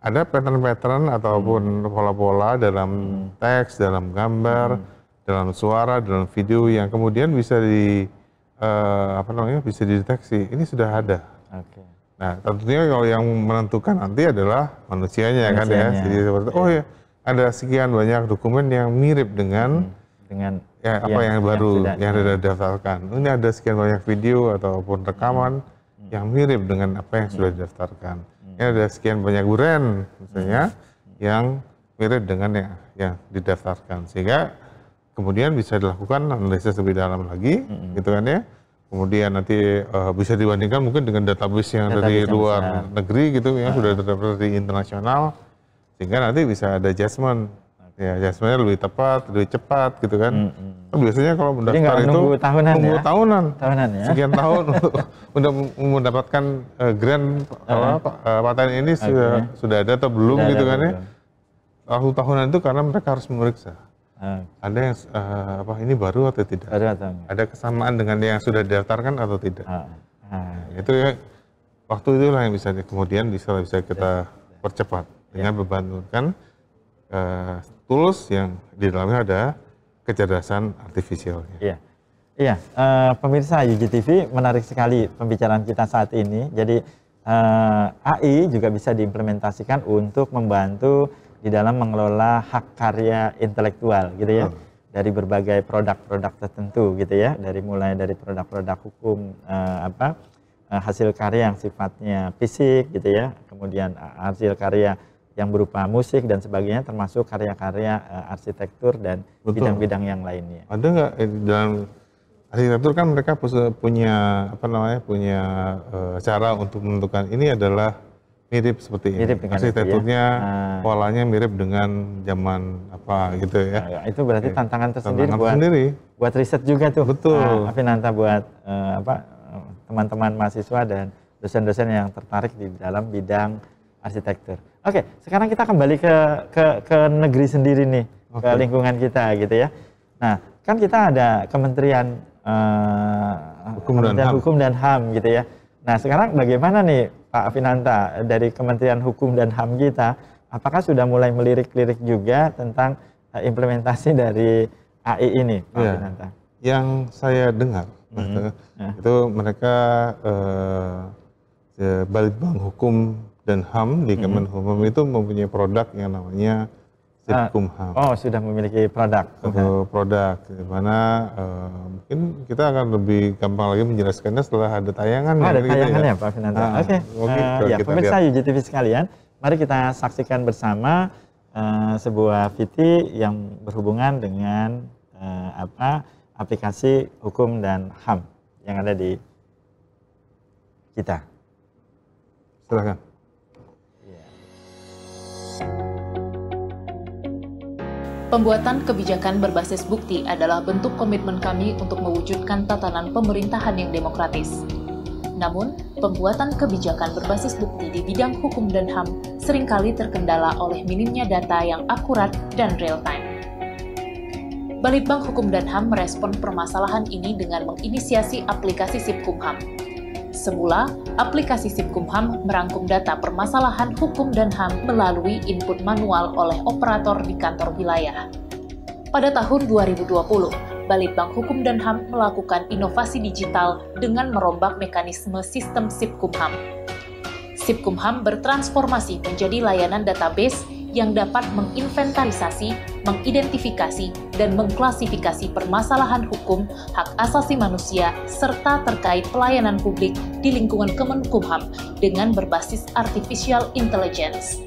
ada pattern-pattern ataupun hmm. pola-pola dalam hmm. teks, dalam gambar, hmm. dalam suara, dalam video yang kemudian bisa di uh, apa namanya bisa dideteksi. Ini sudah ada. Okay. Nah tentunya kalau yang menentukan nanti adalah manusianya, manusianya. kan ya. Jadi seperti oh ya ada sekian banyak dokumen yang mirip dengan hmm dengan ya apa iya, yang, iya, yang baru yang, yang daftarkan. didaftarkan. Ini ada sekian banyak video ataupun rekaman hmm. yang mirip dengan apa yang sudah hmm. didaftarkan. Hmm. Ini ada sekian banyak brand misalnya hmm. yang mirip dengan yang yang didaftarkan sehingga kemudian bisa dilakukan analisis lebih dalam lagi hmm. gitu kan ya. Kemudian nanti uh, bisa dibandingkan mungkin dengan database yang database dari yang luar besar. negeri gitu yang hmm. sudah terdaftar di internasional sehingga nanti bisa ada adjustment Ya, ya, sebenarnya lebih tepat, lebih cepat gitu kan. Mm -hmm. Kan biasanya kalau mendaftar Jadi nunggu tahunan nunggu ya? tahunan, tahunan ya? sekian tahun untuk mendapatkan uh, grand uh apa, uh, ah. eh, paten ini okay. sudah sudah ada atau belum sudah gitu kan ya. Lalu tahunan itu karena mereka harus memeriksa. Okay. Ah. Ada yang uh, apa ini baru atau tidak? Baru atau Ada kesamaan dengan yang sudah didaftarkan atau tidak? Uh ah. -huh. Nah, itu ya, waktu itulah yang bisa kemudian bisa bisa kita iya. percepat iya. dengan kan uh, tools yang di dalamnya ada kecerdasan artifisial. Iya.
Iya, uh, pemirsa UGTV menarik sekali pembicaraan kita saat ini. Jadi uh, eh, AI juga bisa diimplementasikan untuk membantu di dalam mengelola hak karya intelektual gitu ya. Hmm. Dari berbagai produk-produk tertentu gitu ya, dari mulai dari produk-produk hukum uh, apa hasil karya yang sifatnya fisik gitu ya, kemudian hasil karya yang berupa musik dan sebagainya termasuk karya-karya uh, arsitektur dan bidang-bidang yang lainnya.
Ada nggak eh, dalam arsitektur kan mereka punya apa namanya punya uh, cara untuk menentukan ini adalah mirip seperti ini. Mirip Arsitekturnya, itu ya. Ah. polanya mirip dengan zaman apa gitu ya. Ah, itu berarti tantangan tersendiri tantangan buat sendiri.
buat riset juga tuh. Betul. Uh, ah, nanti buat uh, apa teman-teman mahasiswa dan dosen-dosen yang tertarik di dalam bidang arsitektur. Oke, sekarang kita kembali ke ke, ke negeri sendiri nih, okay. ke lingkungan kita gitu ya. Nah, kan kita ada Kementerian uh, eh, Hukum Kementerian HAM. Hukum dan HAM gitu ya. Nah, sekarang bagaimana nih Pak Finanta dari Kementerian Hukum dan HAM kita, apakah sudah mulai melirik-lirik juga tentang eh, implementasi dari AI ini, Pak ya. Finanta? Yang saya dengar mm -hmm.
itu eh, ya. mereka uh, Balitbang Hukum dan HAM di mm-hmm. Kemenhumam hmm. itu mempunyai produk yang namanya Sitkumham. Ah, uh, oh, sudah memiliki produk. Okay. produk di ya, mana uh, mungkin kita akan lebih gampang lagi menjelaskannya setelah ada tayangan. Oh, ada ya. tayangannya ya. Pak Finanto. Nah, Oke. Okay. uh, ya, pemirsa lihat.
UGTV sekalian, mari kita saksikan bersama uh, sebuah VT yang berhubungan dengan uh, apa aplikasi hukum dan HAM yang ada di kita. Silahkan.
Pembuatan kebijakan berbasis bukti adalah bentuk komitmen kami untuk mewujudkan tatanan pemerintahan yang demokratis. Namun, pembuatan kebijakan berbasis bukti di bidang hukum dan HAM seringkali terkendala oleh minimnya data yang akurat dan real-time. Balitbank Hukum dan HAM merespon permasalahan ini dengan menginisiasi aplikasi Sipkumham, Semula, aplikasi Sipkumham merangkum data permasalahan hukum dan HAM melalui input manual oleh operator di kantor wilayah. Pada tahun 2020, Balitbank Hukum dan HAM melakukan inovasi digital dengan merombak mekanisme sistem Sipkumham. Sipkumham bertransformasi menjadi layanan database yang dapat menginventarisasi mengidentifikasi dan mengklasifikasi permasalahan hukum, hak asasi manusia, serta terkait pelayanan publik di lingkungan Kemenkumham dengan berbasis artificial intelligence.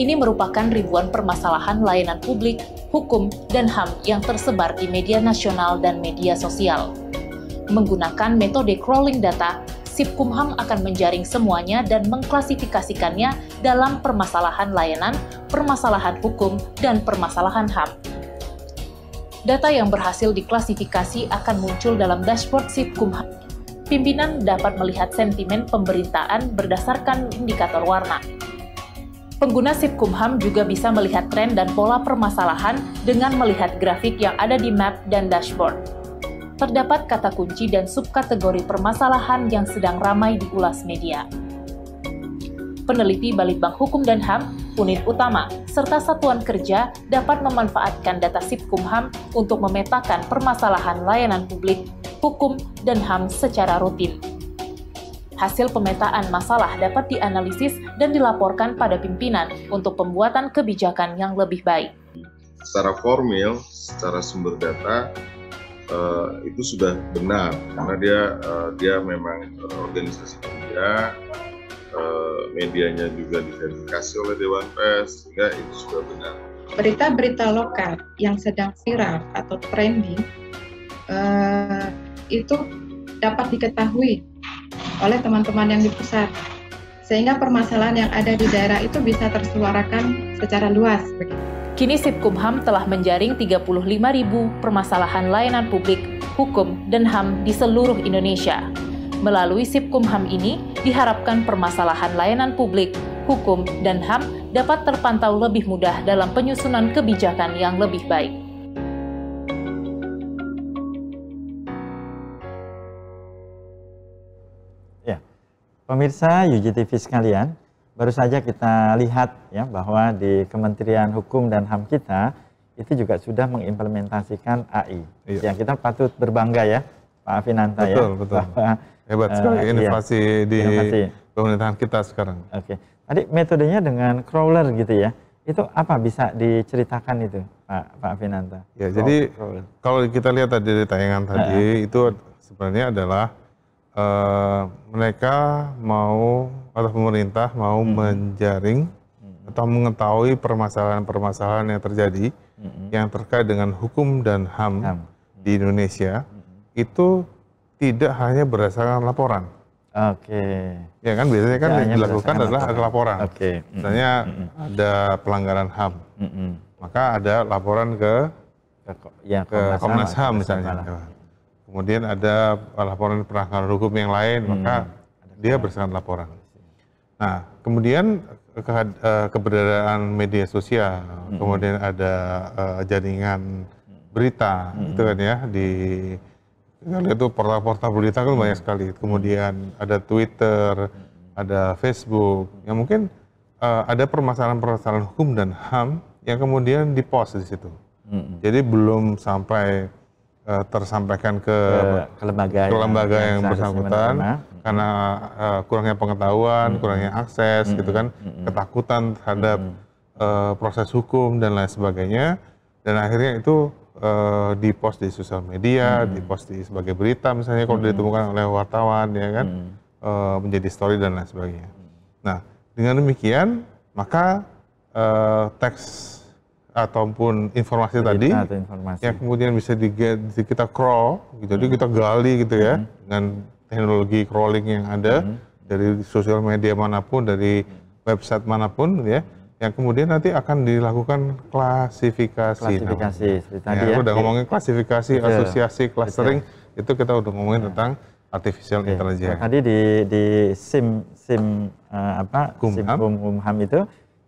Ini merupakan ribuan permasalahan layanan publik, hukum, dan HAM yang tersebar di media nasional dan media sosial. Menggunakan metode crawling data, Sipkumham akan menjaring semuanya dan mengklasifikasikannya dalam permasalahan layanan, permasalahan hukum, dan permasalahan HAM. Data yang berhasil diklasifikasi akan muncul dalam dashboard Sipkumham. Pimpinan dapat melihat sentimen pemberitaan berdasarkan indikator warna. Pengguna Sipkumham juga bisa melihat tren dan pola permasalahan dengan melihat grafik yang ada di map dan dashboard terdapat kata kunci dan subkategori permasalahan yang sedang ramai diulas media. Peneliti Balitbang Hukum dan HAM, unit utama, serta satuan kerja dapat memanfaatkan data Sipkum Ham untuk memetakan permasalahan layanan publik, hukum, dan HAM secara rutin. Hasil pemetaan masalah dapat dianalisis dan dilaporkan pada pimpinan untuk pembuatan kebijakan yang lebih baik.
Secara formil, secara sumber data, Eh, itu sudah benar
karena dia uh, dia memang eh, organisasi media uh, medianya juga diverifikasi oleh Dewan Pers sehingga itu sudah benar
berita-berita lokal yang sedang viral atau trending uh, itu dapat diketahui oleh teman-teman yang di pusat sehingga permasalahan yang ada di daerah itu bisa tersuarakan secara luas begitu Kini Sipkumham telah menjaring 35 ribu permasalahan layanan publik, hukum, dan HAM di seluruh Indonesia. Melalui Sipkumham ini, diharapkan permasalahan layanan publik, hukum, dan HAM dapat terpantau lebih mudah dalam penyusunan kebijakan yang lebih baik.
Ya. Pemirsa UGTV sekalian, Baru saja kita lihat ya bahwa di Kementerian Hukum dan HAM kita itu juga sudah mengimplementasikan AI. Iya. Yang kita patut berbangga ya Pak Finanta betul, ya. Betul betul.
Hebat sekali uh, inovasi iya, di inovasi. pemerintahan kita sekarang. Oke. Okay.
Tadi metodenya dengan crawler gitu ya. Itu apa bisa diceritakan itu Pak Pak Finanta?
Ya, oh, crawler, jadi kalau kita lihat tadi di tayangan tadi uh, itu sebenarnya adalah uh, mereka mau oleh pemerintah mau hmm. menjaring hmm. atau mengetahui permasalahan-permasalahan yang terjadi hmm. yang terkait dengan hukum dan HAM, hmm. di Indonesia hmm. itu tidak hanya berdasarkan laporan. Oke. Okay. Ya kan biasanya kan ya, yang dilakukan adalah laporan. laporan. Oke. Okay. Misalnya mm ada pelanggaran HAM. Maka ada laporan ke ke, ya, ke Komnas, HAM, misalnya. Kemudian ada laporan penangkaran hukum yang lain, maka dia berdasarkan laporan. Nah, kemudian eh, ke, uh, eh, keberadaan media sosial, hmm. kemudian ada uh, jaringan berita, hmm. itu kan ya di lihat tuh portal-portal berita kan banyak sekali. Kemudian ada Twitter, ada Facebook, yang mungkin uh, ada permasalahan-permasalahan hukum dan ham yang kemudian dipost di situ. Hmm. Jadi belum sampai uh, tersampaikan ke, ke lembaga, ke lembaga yang, yang bersangkutan karena, uh, kurangnya pengetahuan, hmm. kurangnya akses, hmm. gitu kan, hmm. hmm. ketakutan terhadap hmm. uh, proses hukum dan lain sebagainya, dan akhirnya itu uh, di post di sosial media, hmm. di post di sebagai berita misalnya kalau hmm. ditemukan oleh wartawan, ya kan, hmm. uh, menjadi story dan lain sebagainya. Hmm. Nah, dengan demikian maka uh, teks ataupun informasi Berita tadi atau informasi. yang kemudian bisa di, kita crawl gitu, hmm. kita gali gitu ya hmm. dengan teknologi crawling yang ada hmm. dari sosial media manapun dari hmm. website manapun gitu ya yang kemudian nanti akan dilakukan klasifikasi. Klasifikasi nah, tadi ya. ya. udah ngomongin klasifikasi, Betul. asosiasi, clustering Betul. itu kita udah ngomongin ya. tentang artificial okay. intelligence. Tadi
di di SIM SIM uh, apa? Kumham. SIM Kumham itu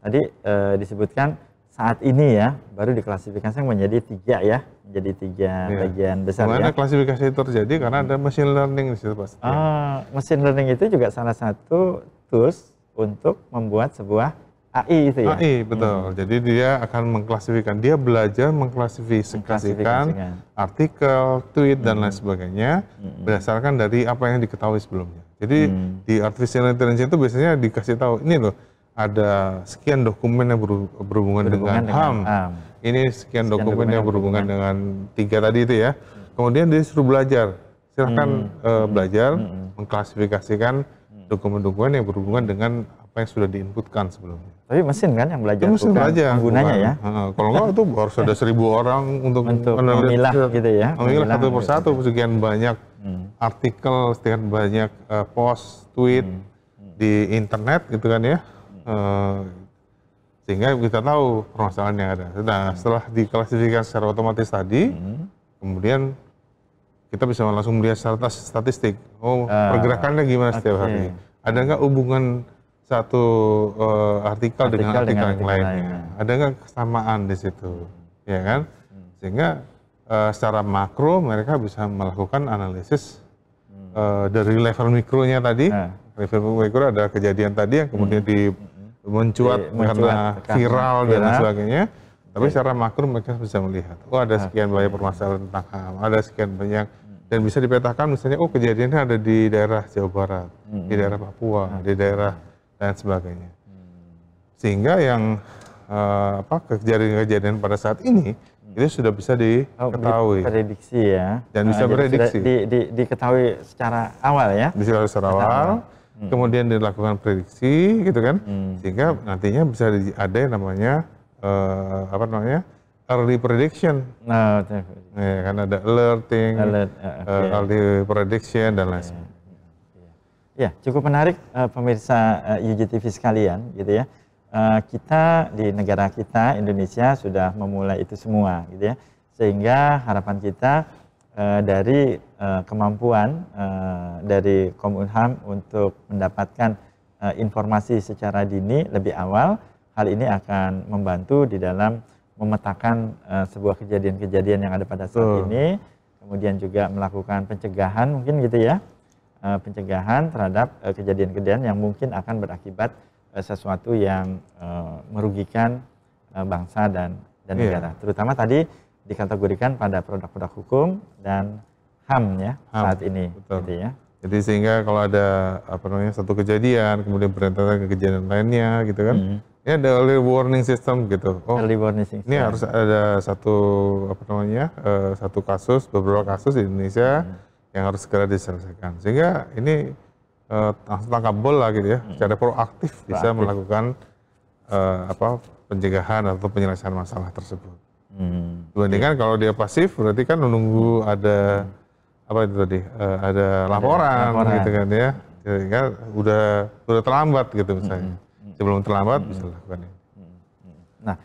tadi uh, disebutkan saat ini ya baru diklasifikasi menjadi tiga ya menjadi tiga ya. bagian besar Karena ya.
klasifikasi terjadi karena ada machine learning di situ pasti. Ah, machine learning itu juga salah satu
tools untuk
membuat sebuah AI itu ya. AI betul. Hmm. Jadi dia akan mengklasifikasikan, dia belajar mengklasifikasikan, mengklasifikasikan. artikel, tweet hmm. dan lain hmm. sebagainya hmm. berdasarkan dari apa yang diketahui sebelumnya. Jadi hmm. di artificial intelligence itu biasanya dikasih tahu ini loh ada sekian dokumen yang berhubungan, berhubungan dengan, dengan HAM. HAM. Ini sekian, sekian dokumen, dokumen yang berhubungan dengan tiga tadi itu ya. Kemudian dia suruh belajar. Silahkan hmm. uh, belajar hmm. hmm. mengklasifikasikan hmm. dokumen-dokumen yang berhubungan dengan apa yang sudah diinputkan sebelumnya.
Tapi mesin kan yang belajar, mesin belajar, penggunanya bukan. ya.
Nah, kalau enggak itu harus ada seribu orang untuk, untuk memilah gitu ya. Memilah satu persatu gitu. sekian banyak hmm. artikel, sekian banyak uh, post, tweet hmm. Hmm. di internet gitu kan ya hmm. sehingga kita tahu permasalahan yang ada. Nah, hmm. setelah diklasifikasikan secara otomatis tadi, hmm. kemudian kita bisa langsung melihat secara statistik, oh uh, pergerakannya gimana okay. setiap hari, ada nggak hubungan satu uh, eh, artikel, artikel dengan artikel dengan yang lainnya, lain. ada nggak kesamaan di situ, hmm. ya kan? Hmm. Sehingga uh, secara makro mereka bisa melakukan analisis hmm. uh, dari level mikronya tadi, Hmm. level mikro ada kejadian tadi yang kemudian hmm. di mencuat, iya, mencuat karena tekan, viral, dan iya. sebagainya. Tapi iya. secara makro mereka bisa melihat, oh ada sekian banyak permasalahan tentang HAM, ada sekian banyak dan bisa dipetakan misalnya oh kejadiannya ada di daerah Jawa Barat, hmm. di daerah Papua, hmm. di daerah dan sebagainya. Sehingga yang uh, apa kejadian-kejadian pada saat ini mm. itu sudah bisa diketahui. Oh, prediksi ya. Dan bisa ah, prediksi. Di, di, diketahui secara awal ya. Bisa secara awal. awal hmm. kemudian dilakukan prediksi gitu kan hmm. sehingga nantinya bisa ada yang namanya uh, apa namanya early prediction nah no, ya, iya, kan ada alerting Alert, okay. Ah, eh, iya. early prediction dan lain iya, sebagainya
ya cukup menarik uh, pemirsa uh, UGTV sekalian gitu ya uh, kita di negara kita Indonesia sudah memulai itu semua gitu ya sehingga harapan kita uh, dari Eh, kemampuan uh, dari Komunham untuk mendapatkan uh, informasi secara dini lebih awal, hal ini akan membantu di dalam memetakan uh, sebuah kejadian-kejadian yang ada pada saat ini, kemudian juga melakukan pencegahan mungkin gitu ya, uh, pencegahan terhadap kejadian-kejadian uh, yang mungkin akan berakibat uh, sesuatu yang uh, merugikan uh, bangsa dan dan yeah. negara, terutama tadi dikategorikan pada produk-produk hukum dan HAM ya HAM. saat ini. Betul. Gitu ya.
Jadi sehingga kalau ada apa namanya satu kejadian kemudian berantakan ke kejadian lainnya gitu kan. Hmm. Ya ada early warning system gitu. Oh, early warning system. Ini harus ada satu apa namanya uh, satu kasus beberapa kasus di Indonesia hmm. yang harus segera diselesaikan. Sehingga ini uh, tangkap bola gitu ya. Hmm. Secara proaktif, proaktif bisa melakukan uh, apa pencegahan atau penyelesaian masalah tersebut. Hmm. Dibandingkan yeah. kalau dia pasif berarti kan menunggu ada hmm apa itu tadi uh, ada laporan, ada laporan gitu kan ya sehingga udah udah terlambat gitu misalnya hmm. sebelum terlambat hmm. bisa lakukan ini ya.
nah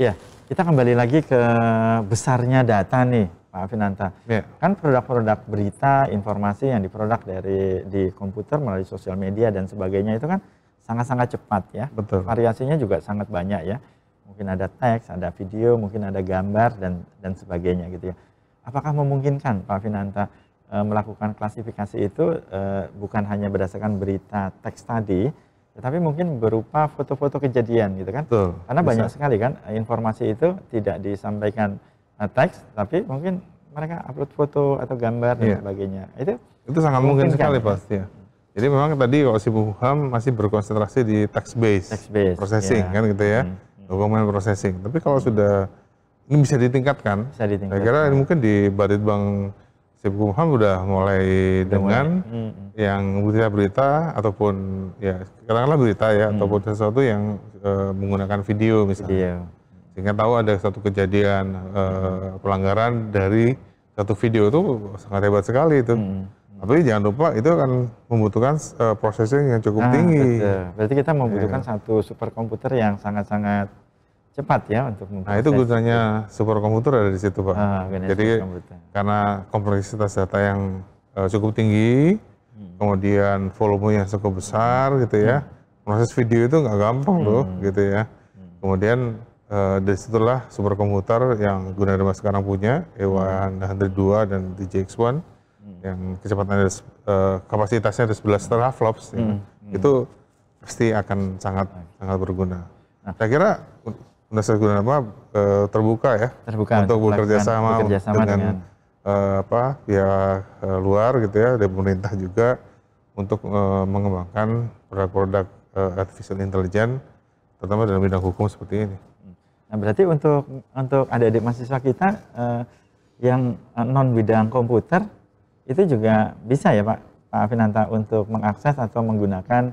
ya kita kembali lagi ke besarnya data nih Pak Finanta ya. kan produk-produk berita informasi yang diproduk dari di komputer melalui sosial media dan sebagainya itu kan sangat-sangat cepat ya betul variasinya juga sangat banyak ya mungkin ada teks ada video mungkin ada gambar dan dan sebagainya gitu ya apakah memungkinkan Pak Finanta Eh, melakukan klasifikasi itu eh, bukan hanya berdasarkan berita teks tadi, tetapi mungkin berupa foto-foto kejadian gitu kan. Betul, Karena bisa. banyak sekali kan eh, informasi itu tidak disampaikan teks, tapi mungkin mereka upload foto atau gambar yeah. dan iya. sebagainya. Itu itu sangat mungkin, mungkin sekali kan? pasti ya.
Jadi memang tadi si Hukum masih berkonsentrasi di text base text base processing yeah. kan gitu ya. Hmm, hmm. Dokumen processing. Tapi kalau sudah ini bisa ditingkatkan. Bisa ditingkatkan. Saya kira mungkin di Baritbang Bank Ham sudah mulai dengan hmm. yang berita-berita ataupun ya katakanlah berita ya hmm. ataupun sesuatu yang e, menggunakan video misalnya. Video. Iya. Sehingga tahu ada satu kejadian e, pelanggaran dari satu video itu sangat hebat sekali itu. Hmm. Tapi jangan lupa itu akan membutuhkan e, eh, processing yang cukup nah, tinggi. Betul. Berarti kita membutuhkan ya.
satu komputer yang sangat-sangat cepat ya untuk Nah itu gunanya
superkomputer ada di situ Pak. Ah, Jadi karena kompleksitas data yang uh, cukup tinggi, hmm. kemudian yang cukup besar hmm. gitu ya, hmm. proses video itu nggak gampang hmm. loh gitu ya. Hmm. Kemudian uh, dari situlah superkomputer yang Gunadarma sekarang punya, E102 hmm. dan DJX1, hmm. yang kecepatannya uh, eh, kapasitasnya ada 11 teraflops, hmm. ya. hmm. itu pasti akan sangat sangat berguna. Nah. Saya kira Universitas Gudang apa eh, terbuka ya terbuka untuk bekerja sama dengan, dengan uh, apa ya uh, luar gitu ya dari pemerintah juga untuk uh, mengembangkan produk-produk uh, artificial intelligence terutama dalam bidang hukum seperti ini. Hmm. Nah berarti untuk untuk adik-adik mahasiswa
kita uh, yang non bidang komputer itu juga bisa ya Pak Pak Finanta untuk mengakses atau menggunakan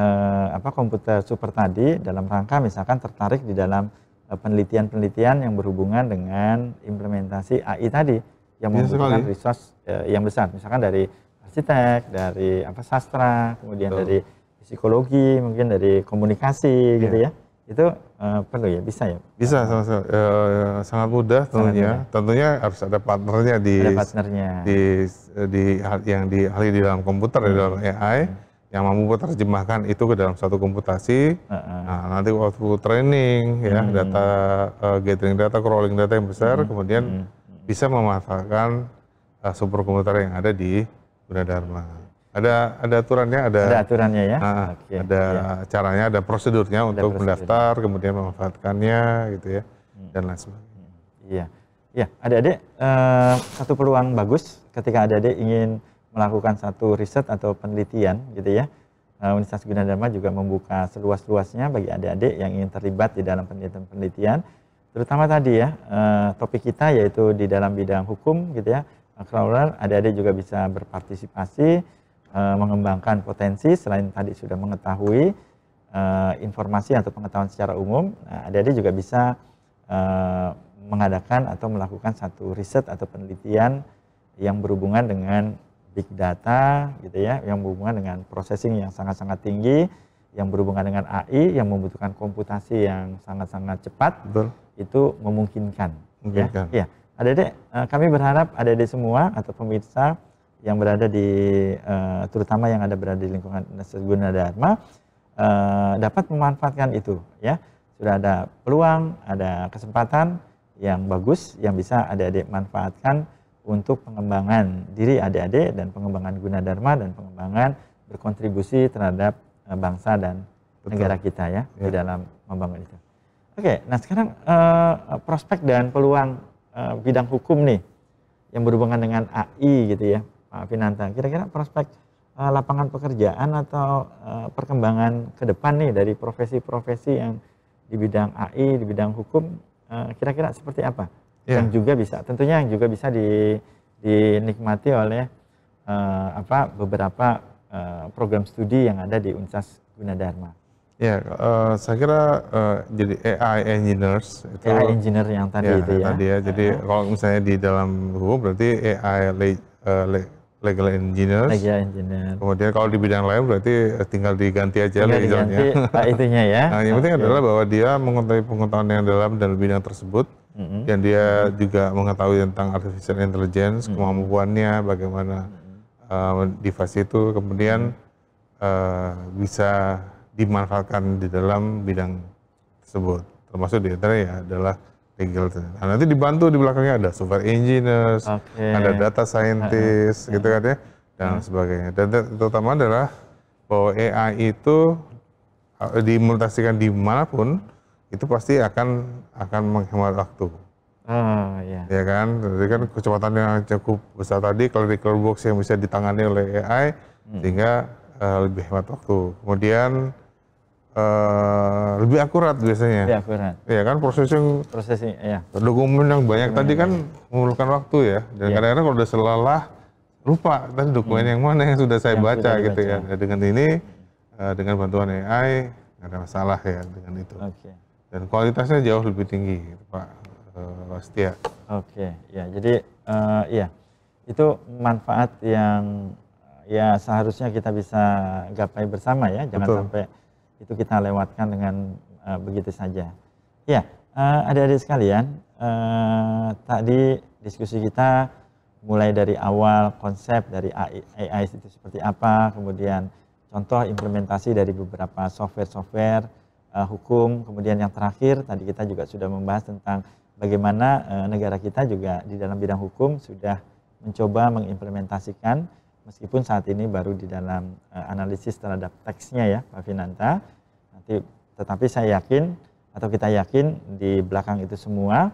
eh, apa komputer super tadi dalam rangka misalkan tertarik di dalam eh, penelitian-penelitian yang berhubungan dengan implementasi AI tadi yang iya membutuhkan resource eh, yang besar misalkan dari arsitek dari apa sastra kemudian Betul. dari psikologi mungkin dari komunikasi yeah. gitu ya itu uh, perlu ya bisa ya
bisa sama-sama uh, sangat mudah tentunya mudah. tentunya harus ada partnernya di ada partnernya di di, di yang di ahli di dalam komputer hmm. di dalam AI hmm yang mampu terjemahkan itu ke dalam satu komputasi. Uh -huh. Nah, nanti waktu training ya hmm. data uh, gathering data, crawling data yang besar, hmm. kemudian hmm. bisa memanfaatkan uh, eh, superkomputer yang ada di Gunadarma. Ada ada aturannya, ada, ada aturannya ya. Nah, okay. Ada yeah. caranya, ada prosedurnya ada untuk prosedur. mendaftar, kemudian memanfaatkannya gitu ya hmm. dan lain sebagainya. Iya.
Ya, adik-adik uh, satu peluang bagus ketika adik-adik ingin melakukan satu riset atau penelitian gitu ya. Eh, Universitas Gunadarma juga membuka seluas-luasnya bagi adik-adik yang ingin terlibat di dalam penelitian-penelitian. Terutama tadi ya, eh, topik kita yaitu di dalam bidang hukum gitu ya. Klaural, adik-adik juga bisa berpartisipasi, eh, mengembangkan potensi selain tadi sudah mengetahui informasi atau pengetahuan secara umum, nah, adik-adik juga bisa mengadakan atau melakukan satu riset atau penelitian yang berhubungan dengan big data gitu ya yang berhubungan dengan processing yang sangat-sangat tinggi yang berhubungan dengan AI yang membutuhkan komputasi yang sangat-sangat cepat Betul. itu memungkinkan memungkinkan ya, ya. Adik-adik eh, kami berharap adik-adik semua atau pemirsa yang berada di eh, terutama yang ada berada di lingkungan Universitas Gunadarma eh, dapat memanfaatkan itu ya sudah ada peluang ada kesempatan yang bagus yang bisa adik-adik manfaatkan untuk pengembangan diri adik-adik dan pengembangan guna dharma dan pengembangan berkontribusi terhadap eh, bangsa dan Betul. negara kita ya, ya di dalam membangun itu. Oke, nah sekarang uh, prospek dan peluang uh, bidang hukum nih yang berhubungan dengan AI gitu ya, Pak Finanta. Kira-kira prospek uh, lapangan pekerjaan atau uh, perkembangan ke depan nih dari profesi-profesi yang di bidang AI, di bidang hukum, kira-kira uh, kira -kira seperti apa? yeah. yang juga bisa tentunya yang juga bisa di, dinikmati oleh uh, apa beberapa uh, program studi yang ada di Unsas Gunadarma.
Ya, yeah, uh, saya kira uh, jadi AI engineers itu AI engineer yang tadi yeah, itu ya. Tadi ya. Jadi uh kalau misalnya di dalam hukum berarti AI le, uh, legal engineers. Legal engineer. Kemudian kalau di bidang lain berarti tinggal diganti aja tinggal legalnya. Diganti, ah, itunya
ya. Nah, yang penting adalah
bahwa dia mengetahui pengetahuan yang dalam dalam bidang tersebut yang -hmm. dan dia juga mengetahui tentang artificial intelligence, mm -hmm. kemampuannya, bagaimana mm uh, device itu kemudian uh, bisa dimanfaatkan di dalam bidang tersebut, termasuk di antara ya adalah legal. Nah, nanti dibantu di belakangnya ada software engineers, okay. ada data scientist, gitu kan ya, dan mm -hmm. sebagainya. Dan terutama adalah bahwa AI itu uh, dimutasikan dimanapun, itu pasti akan akan menghemat waktu. Oh, iya. Ya kan, jadi kan kecepatan yang cukup besar tadi kalau clerical box yang bisa ditangani oleh AI hmm. sehingga uh, lebih hemat waktu. Kemudian uh, lebih akurat biasanya. Lebih akurat. Ya kan processing.
Prosesnya. iya.
Dokumen yang banyak dokumen tadi kan memerlukan waktu ya. Dan iya. kadang-kadang kalau udah selalah lupa dan dokumen hmm. yang mana yang sudah saya yang baca sudah gitu ya. Nah, dengan ini uh, dengan bantuan AI nggak ada masalah ya dengan itu. Okay dan kualitasnya jauh lebih tinggi Pak uh,
Oke, ya jadi uh, ya itu manfaat yang ya seharusnya kita bisa gapai bersama ya, jangan Betul. sampai itu kita lewatkan dengan uh, begitu saja. Ya, uh, adik-adik sekalian, uh, tadi diskusi kita mulai dari awal konsep dari AI, AI itu seperti apa, kemudian contoh implementasi dari beberapa software-software uh, hukum. Kemudian yang terakhir tadi kita juga sudah membahas tentang bagaimana uh, negara kita juga di dalam bidang hukum sudah mencoba mengimplementasikan meskipun saat ini baru di dalam uh, analisis terhadap teksnya ya Pak Finanta. Nanti tetapi saya yakin atau kita yakin di belakang itu semua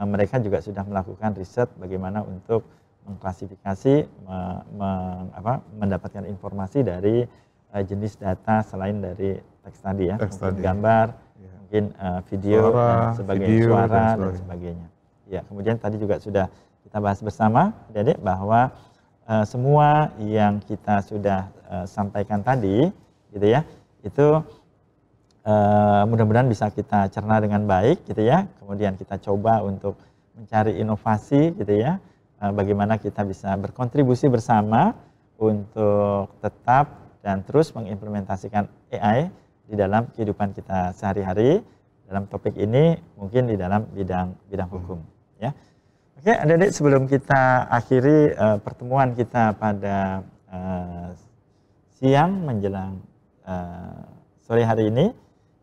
uh, mereka juga sudah melakukan riset bagaimana untuk mengklasifikasi me, me, apa, mendapatkan informasi dari uh, jenis data selain dari teks tadi ya, teks tadi. gambar, ya. mungkin uh, video, suara, dan sebagainya, video, suara dan sebagainya. dan sebagainya. Ya, kemudian tadi juga sudah kita bahas bersama, Dedek, bahwa uh, semua yang kita sudah uh, sampaikan tadi, gitu ya, itu uh, mudah-mudahan bisa kita cerna dengan baik, gitu ya. Kemudian kita coba untuk mencari inovasi, gitu ya, uh, bagaimana kita bisa berkontribusi bersama untuk tetap dan terus mengimplementasikan AI di dalam kehidupan kita sehari-hari dalam topik ini mungkin di dalam bidang bidang hukum ya. Oke, Adik-adik sebelum kita akhiri uh, pertemuan kita pada uh, siang menjelang uh, sore hari ini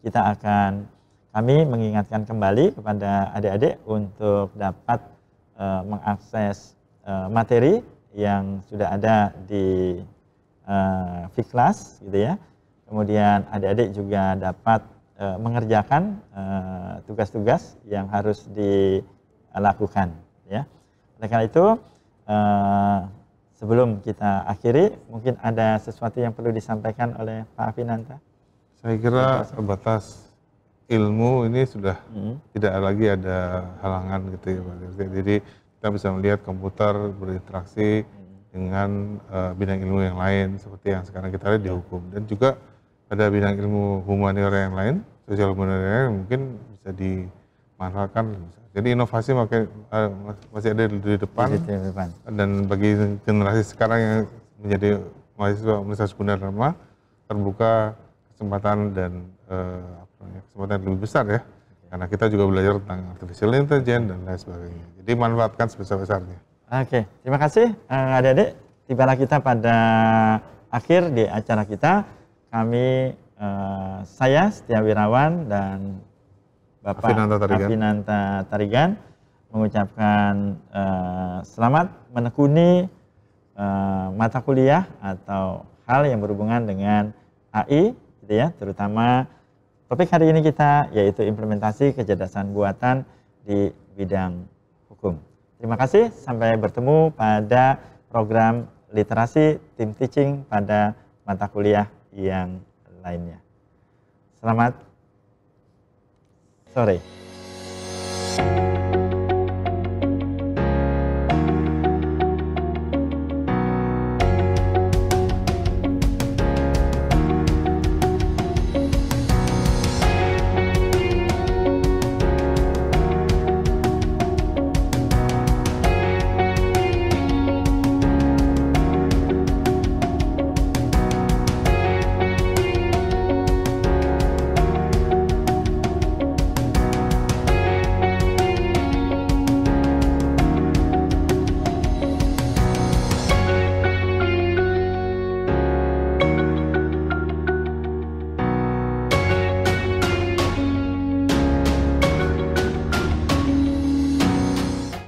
kita akan kami mengingatkan kembali kepada adik-adik untuk dapat uh, mengakses uh, materi yang sudah ada di uh, Fiklas gitu ya kemudian adik-adik juga dapat uh, mengerjakan eh, tugas-tugas uh, yang harus dilakukan ya oleh karena itu uh, sebelum kita akhiri mungkin ada sesuatu yang perlu disampaikan oleh Pak Finanta
saya kira batas ilmu ini sudah hmm. tidak lagi ada halangan gitu ya Pak jadi kita bisa melihat komputer berinteraksi hmm. dengan uh, bidang ilmu yang lain seperti yang sekarang kita lihat di hukum dan juga ada bidang ilmu humaniora yang lain, sosial humaniora yang mungkin bisa dimanfaatkan. Jadi inovasi makin, uh, masih ada di depan, di depan dan bagi generasi sekarang yang menjadi mahasiswa Universitas Gunadarma terbuka kesempatan dan uh, kesempatan lebih besar ya karena kita juga belajar tentang artificial intelligence dan lain sebagainya. Jadi manfaatkan sebesar-besarnya.
Oke, terima kasih eh, adik-adik. Tibalah kita pada akhir di acara kita kami uh, saya Setia Wirawan dan Bapak Afinanta Tarigan, Afinanta Tarigan mengucapkan uh, selamat menekuni uh, mata kuliah atau hal yang berhubungan dengan AI gitu ya, terutama topik hari ini kita yaitu implementasi kecerdasan buatan di bidang hukum. Terima kasih, sampai bertemu pada program literasi tim teaching pada mata kuliah yang lainnya. Selamat sore.